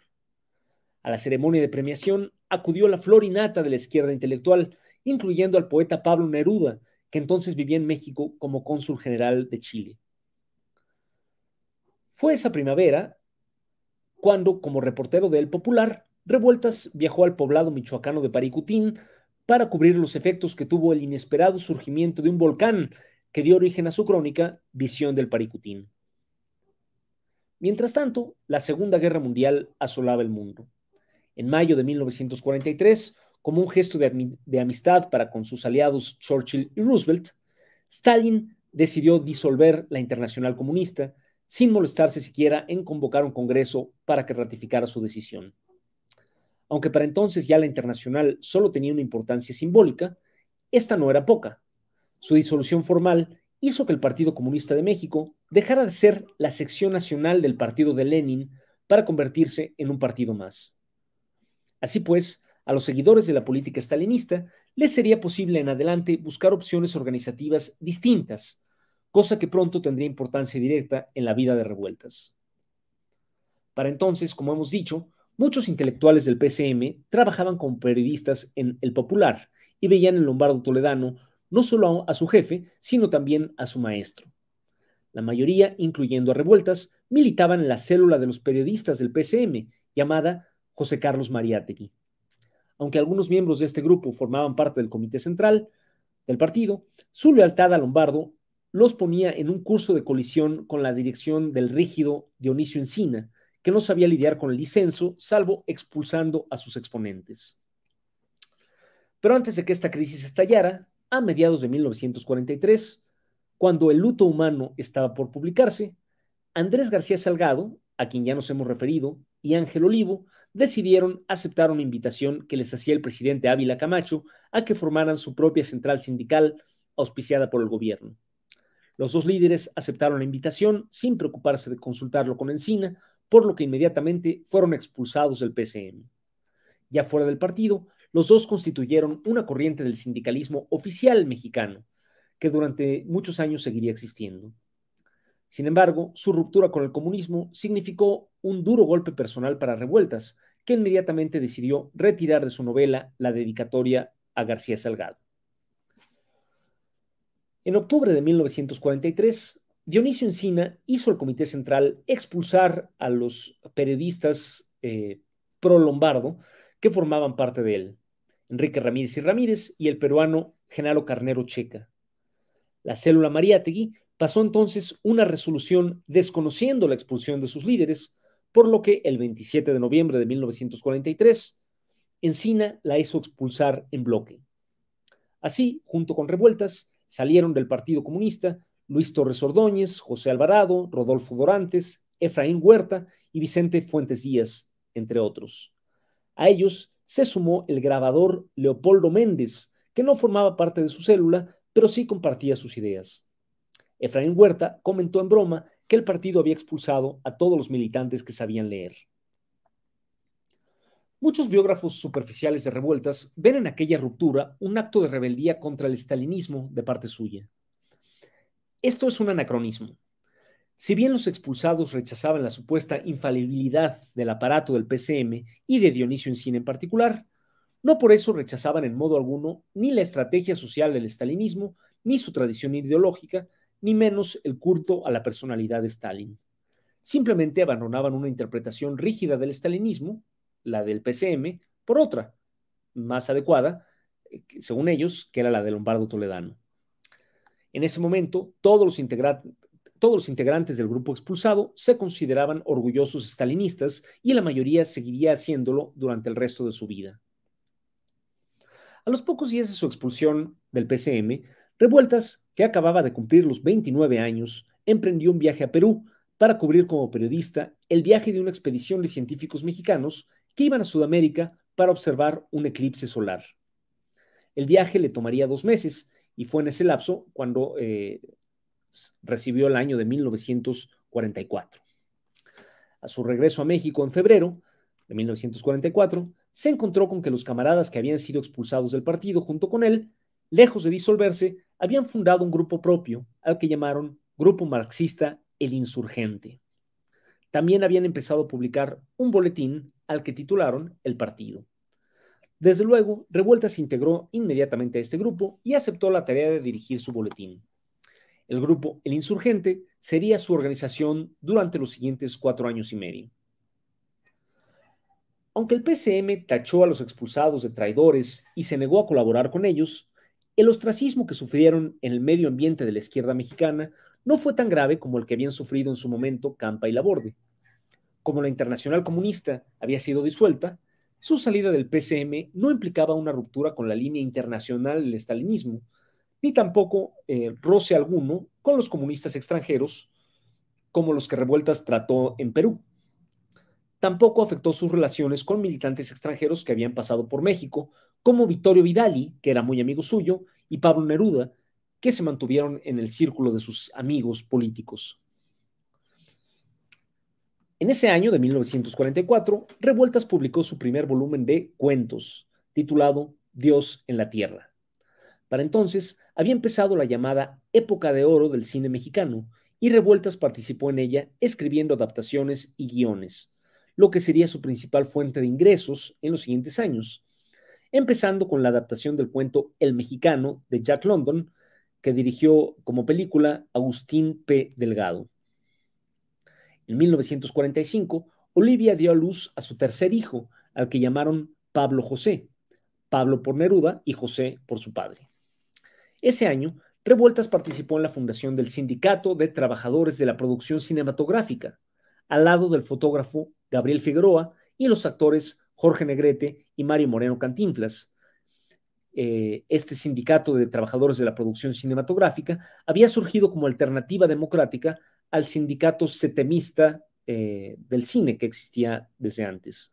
A la ceremonia de premiación acudió la flor innata de la izquierda intelectual, incluyendo al poeta Pablo Neruda, que entonces vivía en México como cónsul general de Chile. Fue esa primavera cuando, como reportero de El Popular, Revueltas viajó al poblado michoacano de Paricutín, para cubrir los efectos que tuvo el inesperado surgimiento de un volcán que dio origen a su crónica Visión del Paricutín. Mientras tanto, la Segunda Guerra Mundial asolaba el mundo. En mayo de 1943, como un gesto de, de amistad para con sus aliados Churchill y Roosevelt, Stalin decidió disolver la Internacional Comunista sin molestarse siquiera en convocar un Congreso para que ratificara su decisión. Aunque para entonces ya la internacional solo tenía una importancia simbólica, esta no era poca. Su disolución formal hizo que el Partido Comunista de México dejara de ser la sección nacional del partido de Lenin para convertirse en un partido más. Así pues, a los seguidores de la política stalinista les sería posible en adelante buscar opciones organizativas distintas, cosa que pronto tendría importancia directa en la vida de revueltas. Para entonces, como hemos dicho, Muchos intelectuales del PCM trabajaban como periodistas en El Popular y veían en Lombardo Toledano no solo a su jefe, sino también a su maestro. La mayoría, incluyendo a Revueltas, militaban en la célula de los periodistas del PCM, llamada José Carlos Mariátegui. Aunque algunos miembros de este grupo formaban parte del comité central del partido, su lealtad a Lombardo los ponía en un curso de colisión con la dirección del rígido Dionisio Encina, que no sabía lidiar con el disenso, salvo expulsando a sus exponentes. Pero antes de que esta crisis estallara, a mediados de 1943, cuando El luto humano estaba por publicarse, Andrés García Salgado, a quien ya nos hemos referido, y Ángel Olivo decidieron aceptar una invitación que les hacía el presidente Ávila Camacho a que formaran su propia central sindical auspiciada por el gobierno. Los dos líderes aceptaron la invitación sin preocuparse de consultarlo con Encina, por lo que inmediatamente fueron expulsados del PCM. Ya fuera del partido, los dos constituyeron una corriente del sindicalismo oficial mexicano, que durante muchos años seguiría existiendo. Sin embargo, su ruptura con el comunismo significó un duro golpe personal para Revueltas, que inmediatamente decidió retirar de su novela la dedicatoria a García Salgado. En octubre de 1943, Dionisio Encina hizo al Comité Central expulsar a los periodistas eh, pro-lombardo que formaban parte de él, Enrique Ramírez y Ramírez y el peruano Genaro Carnero Checa. La célula Mariátegui pasó entonces una resolución desconociendo la expulsión de sus líderes, por lo que el 27 de noviembre de 1943, Encina la hizo expulsar en bloque. Así, junto con revueltas, salieron del Partido Comunista Luis Torres Ordóñez, José Alvarado, Rodolfo Dorantes, Efraín Huerta y Vicente Fuentes Díaz, entre otros. A ellos se sumó el grabador Leopoldo Méndez, que no formaba parte de su célula, pero sí compartía sus ideas. Efraín Huerta comentó en broma que el partido había expulsado a todos los militantes que sabían leer. Muchos biógrafos superficiales de revueltas ven en aquella ruptura un acto de rebeldía contra el estalinismo de parte suya. Esto es un anacronismo. Si bien los expulsados rechazaban la supuesta infalibilidad del aparato del PCM y de Dionisio Encina en particular, no por eso rechazaban en modo alguno ni la estrategia social del estalinismo, ni su tradición ideológica, ni menos el culto a la personalidad de Stalin. Simplemente abandonaban una interpretación rígida del estalinismo, la del PCM, por otra, más adecuada, eh, según ellos, que era la de Lombardo Toledano. En ese momento, todos los, integrantes del grupo expulsado se consideraban orgullosos stalinistas y la mayoría seguiría haciéndolo durante el resto de su vida. A los pocos días de su expulsión del PCM, Revueltas, que acababa de cumplir los 29 años, emprendió un viaje a Perú para cubrir como periodista el viaje de una expedición de científicos mexicanos que iban a Sudamérica para observar un eclipse solar. El viaje le tomaría dos meses y fue en ese lapso cuando eh, recibió el año de 1944. A su regreso a México en febrero de 1944, se encontró con que los camaradas que habían sido expulsados del partido junto con él, lejos de disolverse, habían fundado un grupo propio al que llamaron Grupo Marxista El Insurgente. También habían empezado a publicar un boletín al que titularon El Partido. Desde luego, Revuelta se integró inmediatamente a este grupo y aceptó la tarea de dirigir su boletín. El grupo El Insurgente sería su organización durante los siguientes cuatro años y medio. Aunque el PCM tachó a los expulsados de traidores y se negó a colaborar con ellos, el ostracismo que sufrieron en el medio ambiente de la izquierda mexicana no fue tan grave como el que habían sufrido en su momento Campa y Laborde. Como la Internacional Comunista había sido disuelta, su salida del PCM no implicaba una ruptura con la línea internacional del estalinismo, ni tampoco eh, roce alguno con los comunistas extranjeros, como los que Revueltas trató en Perú. Tampoco afectó sus relaciones con militantes extranjeros que habían pasado por México, como Vittorio Vidali, que era muy amigo suyo, y Pablo Neruda, que se mantuvieron en el círculo de sus amigos políticos. En ese año de 1944, Revueltas publicó su primer volumen de cuentos, titulado Dios en la Tierra. Para entonces había empezado la llamada época de oro del cine mexicano y Revueltas participó en ella escribiendo adaptaciones y guiones, lo que sería su principal fuente de ingresos en los siguientes años, empezando con la adaptación del cuento El Mexicano de Jack London, que dirigió como película Agustín P. Delgado. En 1945, Olivia dio a luz a su tercer hijo, al que llamaron Pablo José, Pablo por Neruda y José por su padre. Ese año, Revueltas participó en la fundación del Sindicato de Trabajadores de la Producción Cinematográfica, al lado del fotógrafo Gabriel Figueroa y los actores Jorge Negrete y Mario Moreno Cantinflas. Eh, este sindicato de trabajadores de la producción cinematográfica había surgido como alternativa democrática al sindicato setemista eh, del cine que existía desde antes.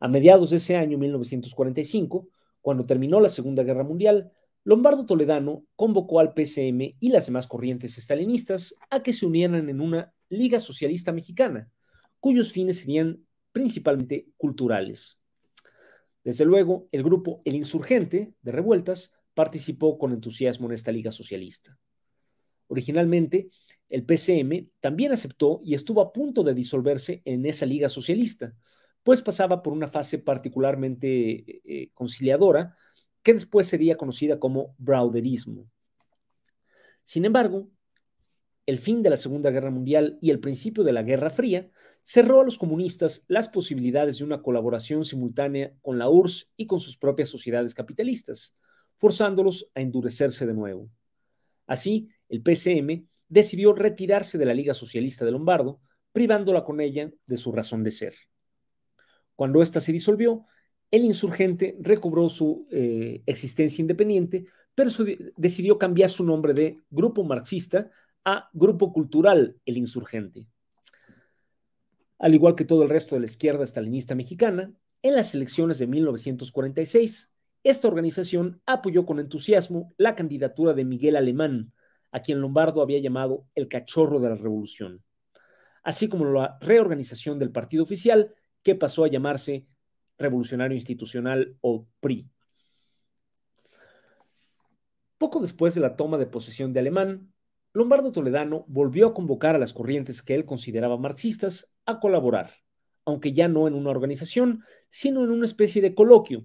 A mediados de ese año, 1945, cuando terminó la Segunda Guerra Mundial, Lombardo Toledano convocó al PCM y las demás corrientes estalinistas a que se unieran en una Liga Socialista Mexicana, cuyos fines serían principalmente culturales. Desde luego, el grupo El Insurgente de Revueltas participó con entusiasmo en esta Liga Socialista. Originalmente, el PCM también aceptó y estuvo a punto de disolverse en esa liga socialista, pues pasaba por una fase particularmente eh, eh, conciliadora que después sería conocida como browderismo. Sin embargo, el fin de la Segunda Guerra Mundial y el principio de la Guerra Fría cerró a los comunistas las posibilidades de una colaboración simultánea con la URSS y con sus propias sociedades capitalistas, forzándolos a endurecerse de nuevo. Así, el PCM decidió retirarse de la Liga Socialista de Lombardo, privándola con ella de su razón de ser. Cuando ésta se disolvió, el insurgente recobró su eh, existencia independiente, pero decidió cambiar su nombre de Grupo Marxista a Grupo Cultural El Insurgente. Al igual que todo el resto de la izquierda estalinista mexicana, en las elecciones de 1946, esta organización apoyó con entusiasmo la candidatura de Miguel Alemán, a quien Lombardo había llamado el cachorro de la revolución, así como la reorganización del partido oficial que pasó a llamarse Revolucionario Institucional o PRI. Poco después de la toma de posesión de Alemán, Lombardo Toledano volvió a convocar a las corrientes que él consideraba marxistas a colaborar, aunque ya no en una organización, sino en una especie de coloquio.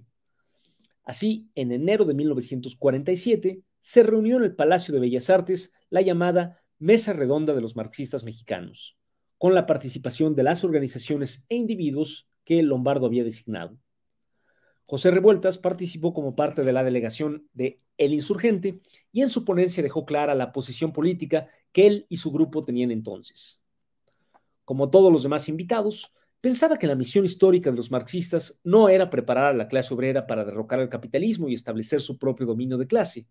Así, en enero de 1947, se reunió en el Palacio de Bellas Artes la llamada Mesa Redonda de los Marxistas Mexicanos, con la participación de las organizaciones e individuos que Lombardo había designado. José Revueltas participó como parte de la delegación de El Insurgente y en su ponencia dejó clara la posición política que él y su grupo tenían entonces. Como todos los demás invitados, pensaba que la misión histórica de los marxistas no era preparar a la clase obrera para derrocar el capitalismo y establecer su propio dominio de clase,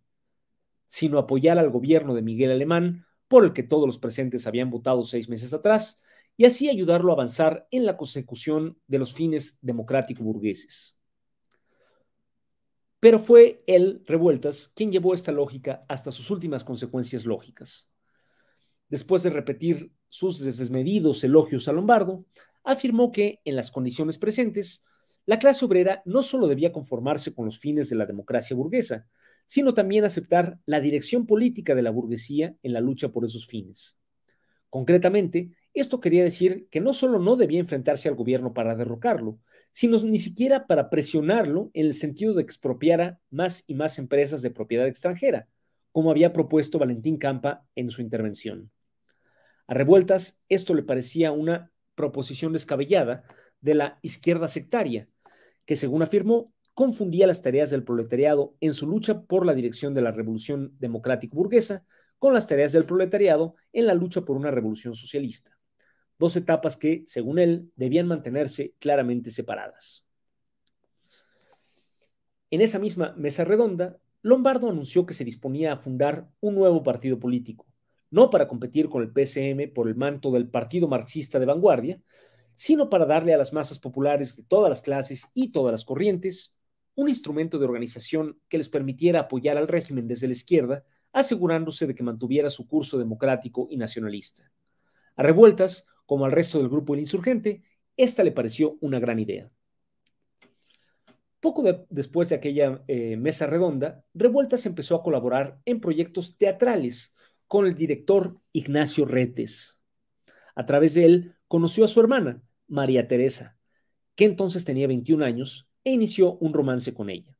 sino apoyar al gobierno de Miguel Alemán, por el que todos los presentes habían votado seis meses atrás, y así ayudarlo a avanzar en la consecución de los fines democrático-burgueses. Pero fue él, Revueltas, quien llevó esta lógica hasta sus últimas consecuencias lógicas. Después de repetir sus desmedidos elogios a Lombardo, afirmó que, en las condiciones presentes, la clase obrera no solo debía conformarse con los fines de la democracia burguesa, sino también aceptar la dirección política de la burguesía en la lucha por esos fines. Concretamente, esto quería decir que no solo no debía enfrentarse al gobierno para derrocarlo, sino ni siquiera para presionarlo en el sentido de expropiar expropiara más y más empresas de propiedad extranjera, como había propuesto Valentín Campa en su intervención. A revueltas, esto le parecía una proposición descabellada de la izquierda sectaria, que según afirmó, confundía las tareas del proletariado en su lucha por la dirección de la revolución democrático-burguesa con las tareas del proletariado en la lucha por una revolución socialista, dos etapas que, según él, debían mantenerse claramente separadas. En esa misma mesa redonda, Lombardo anunció que se disponía a fundar un nuevo partido político, no para competir con el PCM por el manto del Partido Marxista de Vanguardia, sino para darle a las masas populares de todas las clases y todas las corrientes un instrumento de organización que les permitiera apoyar al régimen desde la izquierda, asegurándose de que mantuviera su curso democrático y nacionalista. A Revueltas, como al resto del grupo insurgente, esta le pareció una gran idea. Poco después de aquella eh, mesa redonda, Revueltas empezó a colaborar en proyectos teatrales con el director Ignacio Retes. A través de él conoció a su hermana, María Teresa, que entonces tenía 21 años e inició un romance con ella.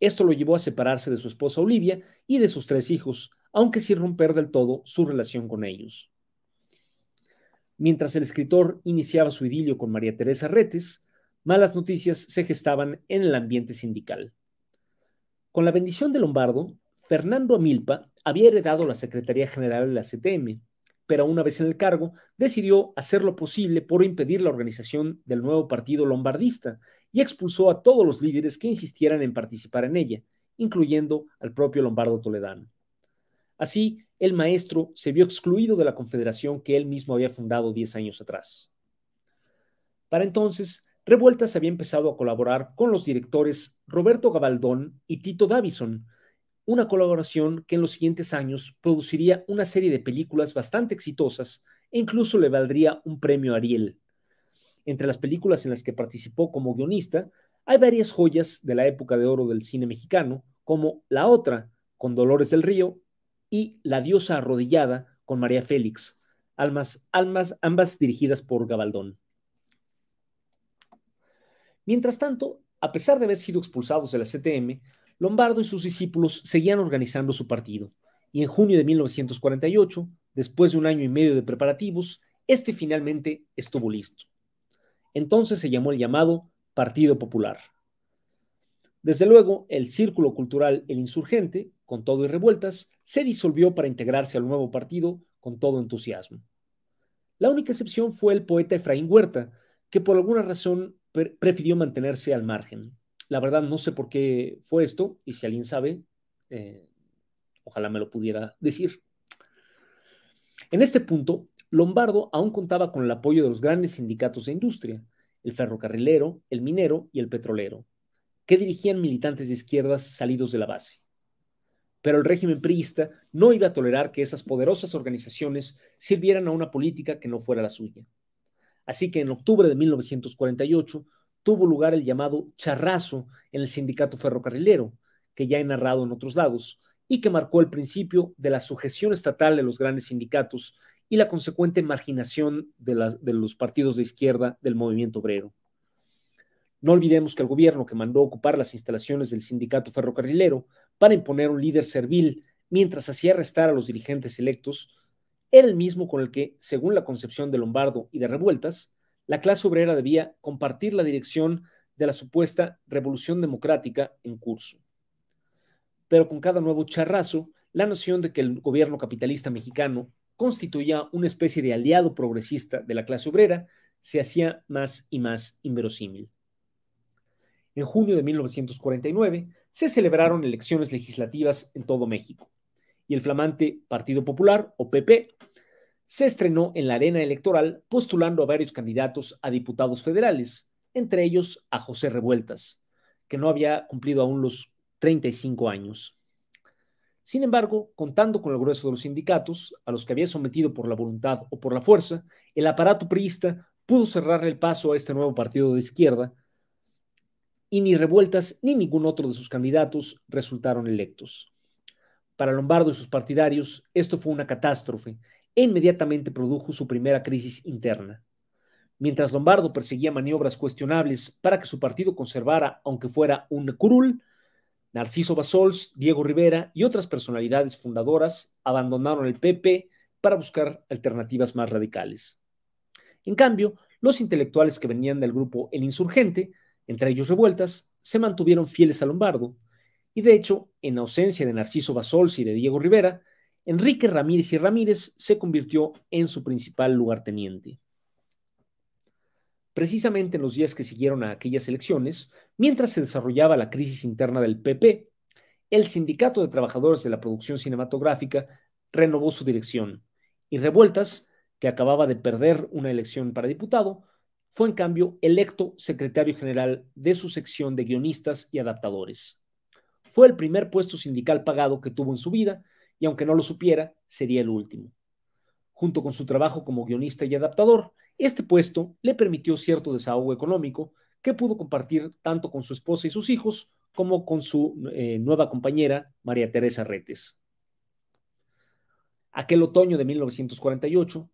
Esto lo llevó a separarse de su esposa Olivia y de sus tres hijos, aunque sin romper del todo su relación con ellos. Mientras el escritor iniciaba su idilio con María Teresa Retes, malas noticias se gestaban en el ambiente sindical. Con la bendición de Lombardo, Fernando Amilpa había heredado la Secretaría General de la CTM, pero una vez en el cargo decidió hacer lo posible por impedir la organización del nuevo partido lombardista y expulsó a todos los líderes que insistieran en participar en ella, incluyendo al propio Lombardo Toledano. Así, el maestro se vio excluido de la confederación que él mismo había fundado diez años atrás. Para entonces, Revueltas había empezado a colaborar con los directores Roberto Gabaldón y Tito Davison, una colaboración que en los siguientes años produciría una serie de películas bastante exitosas e incluso le valdría un premio Ariel. Entre las películas en las que participó como guionista, hay varias joyas de la época de oro del cine mexicano, como La Otra, con Dolores del Río, y La Diosa Arrodillada, con María Félix, almas, almas ambas dirigidas por Gabaldón. Mientras tanto, a pesar de haber sido expulsados de la CTM, Lombardo y sus discípulos seguían organizando su partido, y en junio de 1948, después de un año y medio de preparativos, este finalmente estuvo listo. Entonces se llamó el llamado Partido Popular. Desde luego, el círculo cultural El Insurgente, con todo y revueltas, se disolvió para integrarse al nuevo partido con todo entusiasmo. La única excepción fue el poeta Efraín Huerta, que por alguna razón prefirió mantenerse al margen. La verdad no sé por qué fue esto, y si alguien sabe, eh, ojalá me lo pudiera decir. En este punto, Lombardo aún contaba con el apoyo de los grandes sindicatos de industria, el ferrocarrilero, el minero y el petrolero, que dirigían militantes de izquierdas salidos de la base. Pero el régimen priista no iba a tolerar que esas poderosas organizaciones sirvieran a una política que no fuera la suya. Así que en octubre de 1948 tuvo lugar el llamado charrazo en el sindicato ferrocarrilero, que ya he narrado en otros lados, y que marcó el principio de la sujeción estatal de los grandes sindicatos y la consecuente marginación de, los partidos de izquierda del movimiento obrero. No olvidemos que el gobierno que mandó ocupar las instalaciones del sindicato ferrocarrilero para imponer un líder servil mientras hacía arrestar a los dirigentes electos, era el mismo con el que, según la concepción de Lombardo y de Revueltas, la clase obrera debía compartir la dirección de la supuesta revolución democrática en curso. Pero con cada nuevo charrazo, la noción de que el gobierno capitalista mexicano constituía una especie de aliado progresista de la clase obrera, se hacía más y más inverosímil. En junio de 1949 se celebraron elecciones legislativas en todo México y el flamante Partido Popular, o PP, se estrenó en la arena electoral postulando a varios candidatos a diputados federales, entre ellos a José Revueltas, que no había cumplido aún los 35 años. Sin embargo, contando con el grueso de los sindicatos, a los que había sometido por la voluntad o por la fuerza, el aparato priista pudo cerrarle el paso a este nuevo partido de izquierda y ni Revueltas ni ningún otro de sus candidatos resultaron electos. Para Lombardo y sus partidarios, esto fue una catástrofe e inmediatamente produjo su primera crisis interna. Mientras Lombardo perseguía maniobras cuestionables para que su partido conservara, aunque fuera un curul, Narciso Basols, Diego Rivera y otras personalidades fundadoras abandonaron el PP para buscar alternativas más radicales. En cambio, los intelectuales que venían del grupo El Insurgente, entre ellos Revueltas, se mantuvieron fieles a Lombardo, y de hecho, en ausencia de Narciso Basols y de Diego Rivera, Enrique Ramírez y Ramírez se convirtió en su principal lugarteniente precisamente en los días que siguieron a aquellas elecciones, mientras se desarrollaba la crisis interna del PP, el Sindicato de Trabajadores de la Producción Cinematográfica renovó su dirección y Revueltas, que acababa de perder una elección para diputado, fue en cambio electo secretario general de su sección de guionistas y adaptadores. Fue el primer puesto sindical pagado que tuvo en su vida y aunque no lo supiera, sería el último. Junto con su trabajo como guionista y adaptador, este puesto le permitió cierto desahogo económico que pudo compartir tanto con su esposa y sus hijos como con su eh, nueva compañera, María Teresa Retes. Aquel otoño de 1948,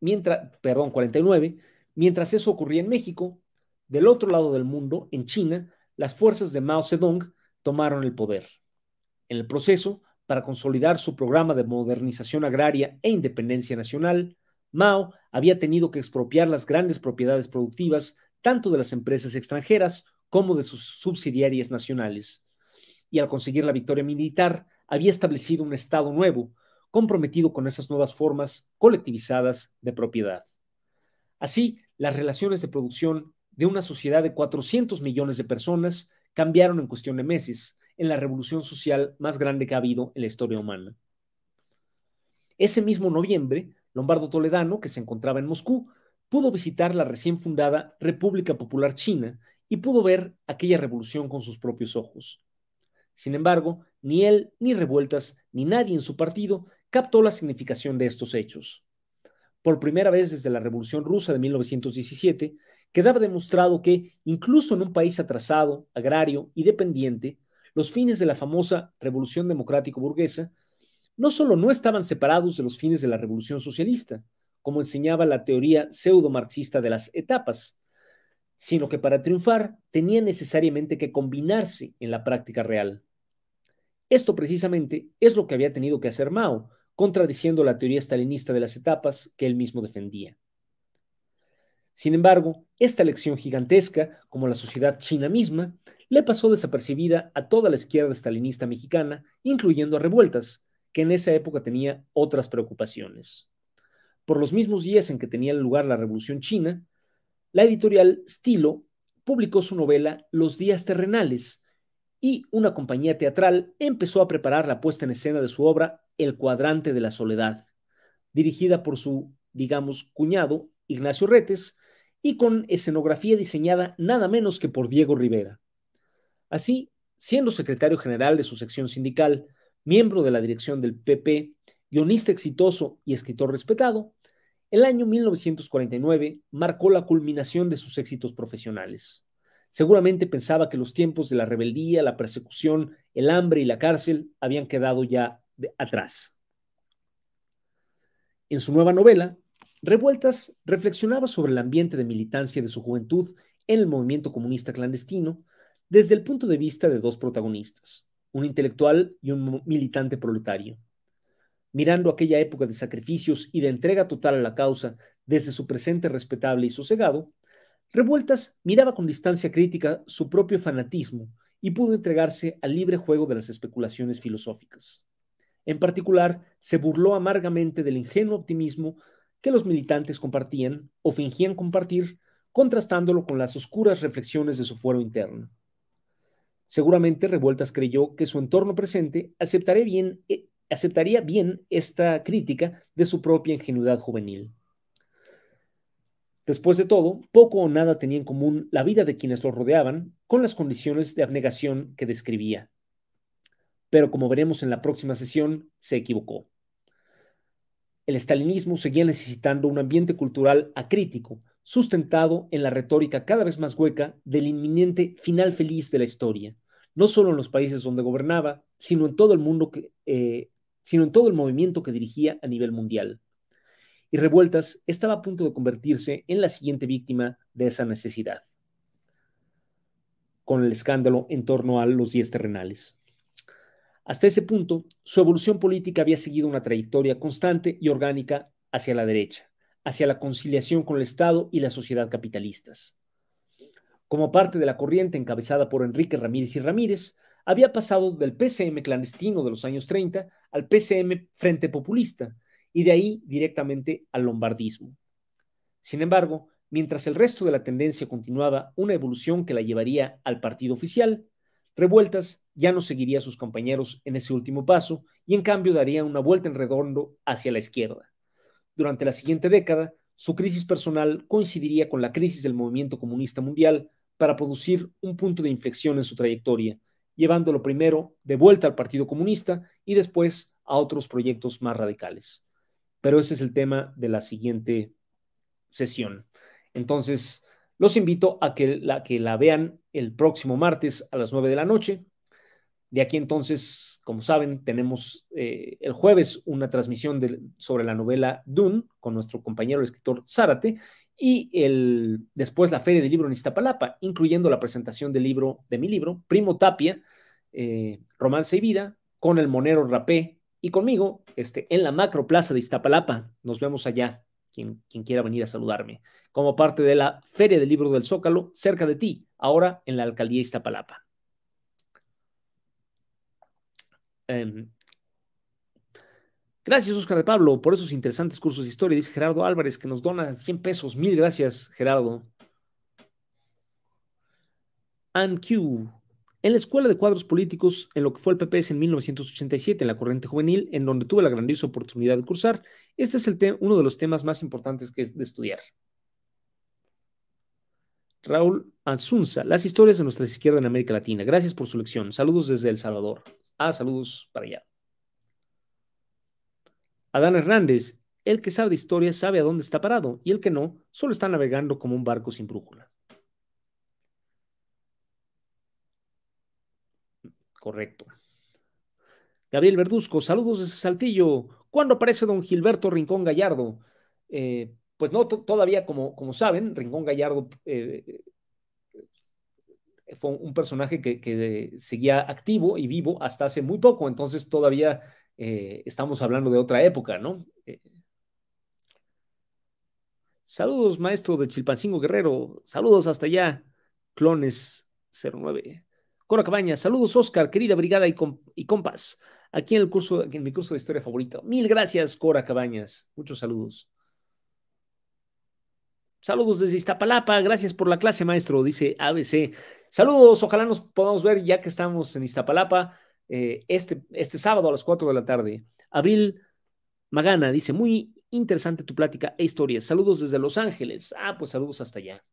mientras, perdón, 49, mientras eso ocurría en México, del otro lado del mundo, en China, las fuerzas de Mao Zedong tomaron el poder. En el proceso, para consolidar su programa de modernización agraria e independencia nacional, Mao había tenido que expropiar las grandes propiedades productivas tanto de las empresas extranjeras como de sus subsidiarias nacionales. Y al conseguir la victoria militar, había establecido un Estado nuevo, comprometido con esas nuevas formas colectivizadas de propiedad. Así, las relaciones de producción de una sociedad de 400 millones de personas cambiaron en cuestión de meses, en la revolución social más grande que ha habido en la historia humana. Ese mismo noviembre, Lombardo Toledano, que se encontraba en Moscú, pudo visitar la recién fundada República Popular China y pudo ver aquella revolución con sus propios ojos. Sin embargo, ni él, ni Revueltas, ni nadie en su partido captó la significación de estos hechos. Por primera vez desde la Revolución Rusa de 1917, quedaba demostrado que, incluso en un país atrasado, agrario y dependiente, los fines de la famosa Revolución Democrático-Burguesa no solo no estaban separados de los fines de la revolución socialista, como enseñaba la teoría pseudo-marxista de las etapas, sino que para triunfar tenían necesariamente que combinarse en la práctica real. Esto precisamente es lo que había tenido que hacer Mao, contradiciendo la teoría stalinista de las etapas que él mismo defendía. Sin embargo, esta lección gigantesca, como la sociedad china misma, le pasó desapercibida a toda la izquierda stalinista mexicana, incluyendo a revueltas, que en esa época tenía otras preocupaciones. Por los mismos días en que tenía lugar la Revolución China, la editorial Stilo publicó su novela Los días terrenales y una compañía teatral empezó a preparar la puesta en escena de su obra El cuadrante de la soledad, dirigida por su, digamos, cuñado Ignacio Retes y con escenografía diseñada nada menos que por Diego Rivera. Así, siendo secretario general de su sección sindical, miembro de la dirección del PP, guionista exitoso y escritor respetado, el año 1949 marcó la culminación de sus éxitos profesionales. Seguramente pensaba que los tiempos de la rebeldía, la persecución, el hambre y la cárcel habían quedado ya atrás. En su nueva novela, Revueltas reflexionaba sobre el ambiente de militancia de su juventud en el movimiento comunista clandestino desde el punto de vista de dos protagonistas, un intelectual y un militante proletario. Mirando aquella época de sacrificios y de entrega total a la causa desde su presente respetable y sosegado, Revueltas miraba con distancia crítica su propio fanatismo y pudo entregarse al libre juego de las especulaciones filosóficas. En particular, se burló amargamente del ingenuo optimismo que los militantes compartían o fingían compartir, contrastándolo con las oscuras reflexiones de su fuero interno. Seguramente Revueltas creyó que su entorno presente aceptaría bien, eh, aceptaría bien esta crítica de su propia ingenuidad juvenil. Después de todo, poco o nada tenía en común la vida de quienes lo rodeaban con las condiciones de abnegación que describía. Pero como veremos en la próxima sesión, se equivocó. El estalinismo seguía necesitando un ambiente cultural acrítico sustentado en la retórica cada vez más hueca del inminente final feliz de la historia, no solo en los países donde gobernaba, sino en todo el mundo eh, sino en todo el movimiento que dirigía a nivel mundial. Y Revueltas estaba a punto de convertirse en la siguiente víctima de esa necesidad, con el escándalo en torno a los diez terrenales. Hasta ese punto, su evolución política había seguido una trayectoria constante y orgánica hacia la derecha hacia la conciliación con el Estado y la sociedad capitalistas. Como parte de la corriente encabezada por Enrique Ramírez y Ramírez, había pasado del PCM clandestino de los años 30 al PCM Frente Populista y de ahí directamente al lombardismo. Sin embargo, mientras el resto de la tendencia continuaba una evolución que la llevaría al partido oficial, Revueltas ya no seguiría a sus compañeros en ese último paso y en cambio daría una vuelta en redondo hacia la izquierda. Durante la siguiente década, su crisis personal coincidiría con la crisis del movimiento comunista mundial para producir un punto de inflexión en su trayectoria, llevándolo primero de vuelta al Partido Comunista y después a otros proyectos más radicales. Pero ese es el tema de la siguiente sesión. Entonces, los invito a que la, vean el próximo martes a las 9 de la noche de aquí entonces, como saben, tenemos eh, el jueves una transmisión sobre la novela Dune con nuestro compañero escritor Zárate y el, después la Feria del Libro en Iztapalapa, incluyendo la presentación del libro, de mi libro, Primo Tapia, eh, Romance y Vida, con el monero Rapé y conmigo este, en la Macro Plaza de Iztapalapa. Nos vemos allá, quien, quien quiera venir a saludarme, como parte de la Feria del Libro del Zócalo, cerca de ti, ahora en la Alcaldía Iztapalapa. Em, gracias, Oscar de Pablo, por esos interesantes cursos de historia. Dice Gerardo Álvarez que nos dona 100 pesos. Mil gracias, Gerardo. Q En la Escuela de Cuadros Políticos, en lo que fue el PPS en 1987, en la corriente juvenil, en donde tuve la grandiosa oportunidad de cursar, este es el uno de los temas más importantes que es de estudiar. Raúl Anzunza, las historias de nuestra izquierda en América Latina. Gracias por su lección. Saludos desde El Salvador. Ah, saludos para allá. Adán Hernández, el que sabe de historia sabe a dónde está parado y el que no, solo está navegando como un barco sin brújula. Correcto. Gabriel Verduzco, saludos desde Saltillo. ¿Cuándo aparece don Gilberto Rincón Gallardo? Eh, pues no, todavía como, como saben, Rincón Gallardo eh, eh, fue un personaje que, seguía activo y vivo hasta hace muy poco, entonces todavía eh, estamos hablando de otra época, ¿no? Eh, saludos, maestro de Chilpancingo Guerrero, saludos hasta allá, clones 09. Cora Cabañas. saludos, Oscar, querida brigada y, compas, aquí en el curso, en mi curso de historia favorito. Mil gracias, Cora Cabañas, muchos saludos. Saludos desde Iztapalapa, gracias por la clase, maestro, dice ABC. Saludos, ojalá nos podamos ver ya que estamos en Iztapalapa eh, este, este sábado a las 4 de la tarde. Abril Magana dice, muy interesante tu plática e historias. Saludos desde Los Ángeles. Ah, pues saludos hasta allá.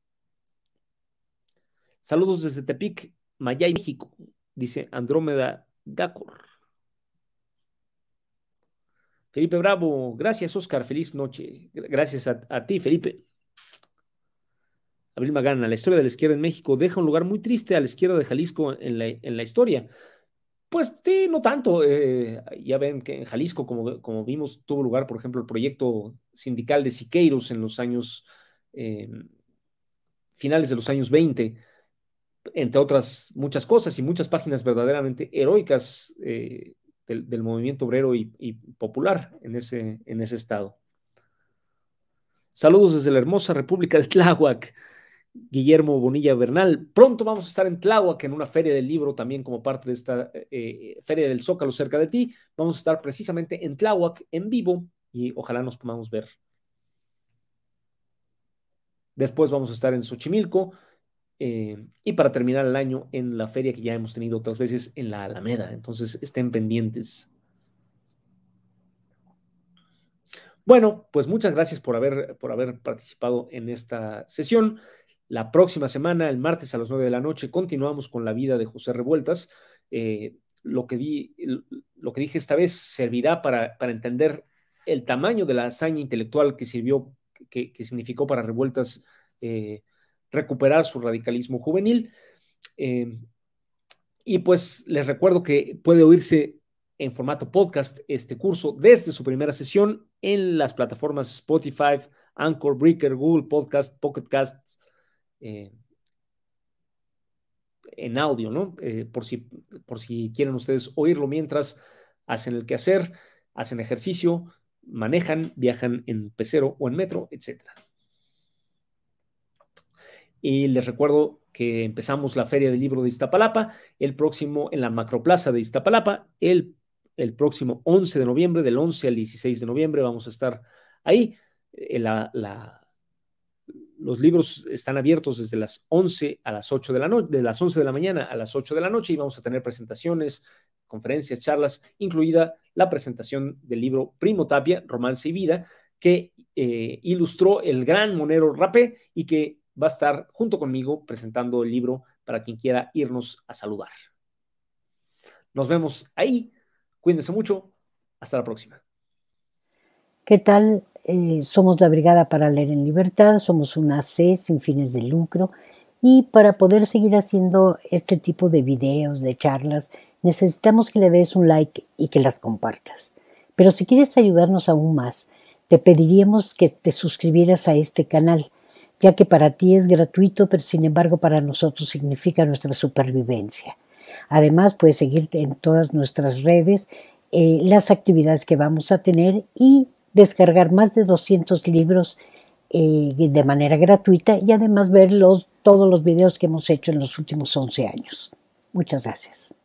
Saludos desde Tepic, y México, dice Andrómeda Gacor. Felipe Bravo, gracias Oscar, feliz noche. Gracias a ti, Felipe. Abril Magana, la historia de la izquierda en México deja un lugar muy triste a la izquierda de Jalisco en la, historia. Pues sí, no tanto. Eh, ya ven que en Jalisco, como, como vimos, tuvo lugar, por ejemplo, el proyecto sindical de Siqueiros en los años, em, finales de los años 20, entre otras muchas cosas y muchas páginas verdaderamente heroicas eh, del, movimiento obrero y, popular en ese, en ese estado. Saludos desde la hermosa República de Tláhuac. Guillermo Bonilla Bernal. Pronto vamos a estar en Tláhuac, en una feria del libro también como parte de esta eh, eh, feria del Zócalo cerca de ti. Vamos a estar precisamente en Tláhuac en vivo y ojalá nos podamos ver. Después vamos a estar en Xochimilco eh, y para terminar el año en la feria que ya hemos tenido otras veces en la Alameda. Entonces estén pendientes. Bueno, pues muchas gracias por haber, por haber participado en esta sesión. La próxima semana, el martes a las 9 de la noche, continuamos con la vida de José Revueltas. Eh, lo, que lo que dije esta vez servirá para, para, entender el tamaño de la hazaña intelectual que sirvió, que, significó para Revueltas eh, recuperar su radicalismo juvenil. Eh, y pues les recuerdo que puede oírse en formato podcast este curso desde su primera sesión en las plataformas Spotify, Anchor, Breaker, Google Podcast, Pocket Casts, eh, en audio, ¿no? Eh, por, si, por si quieren ustedes oírlo mientras hacen el quehacer, hacen ejercicio, manejan, viajan en pecero o en metro, etc. Y les recuerdo que empezamos la Feria del Libro de Iztapalapa, el próximo en la Macroplaza de Iztapalapa, el, el próximo 11 de noviembre, del 11 al 16 de noviembre vamos a estar ahí. Eh, la, la, los libros están abiertos desde las 11 a las 8 de la noche, de las 11 de la mañana a las 8 de la noche y vamos a tener presentaciones, conferencias, charlas, incluida la presentación del libro Primo Tapia, Romance y Vida, que eh, ilustró el gran monero Rapé y que va a estar junto conmigo presentando el libro para quien quiera irnos a saludar. Nos vemos ahí. Cuídense mucho. Hasta la próxima. ¿Qué tal eh, somos la Brigada para Leer en Libertad, somos una C sin fines de lucro y para poder seguir haciendo este tipo de videos, de charlas, necesitamos que le des un like y que las compartas. Pero si quieres ayudarnos aún más, te pediríamos que te suscribieras a este canal, ya que para ti es gratuito, pero sin embargo para nosotros significa nuestra supervivencia. Además, puedes seguirte en todas nuestras redes, eh, las actividades que vamos a tener y descargar más de 200 libros eh, de manera gratuita y además ver todos los videos que hemos hecho en los últimos 11 años. Muchas gracias.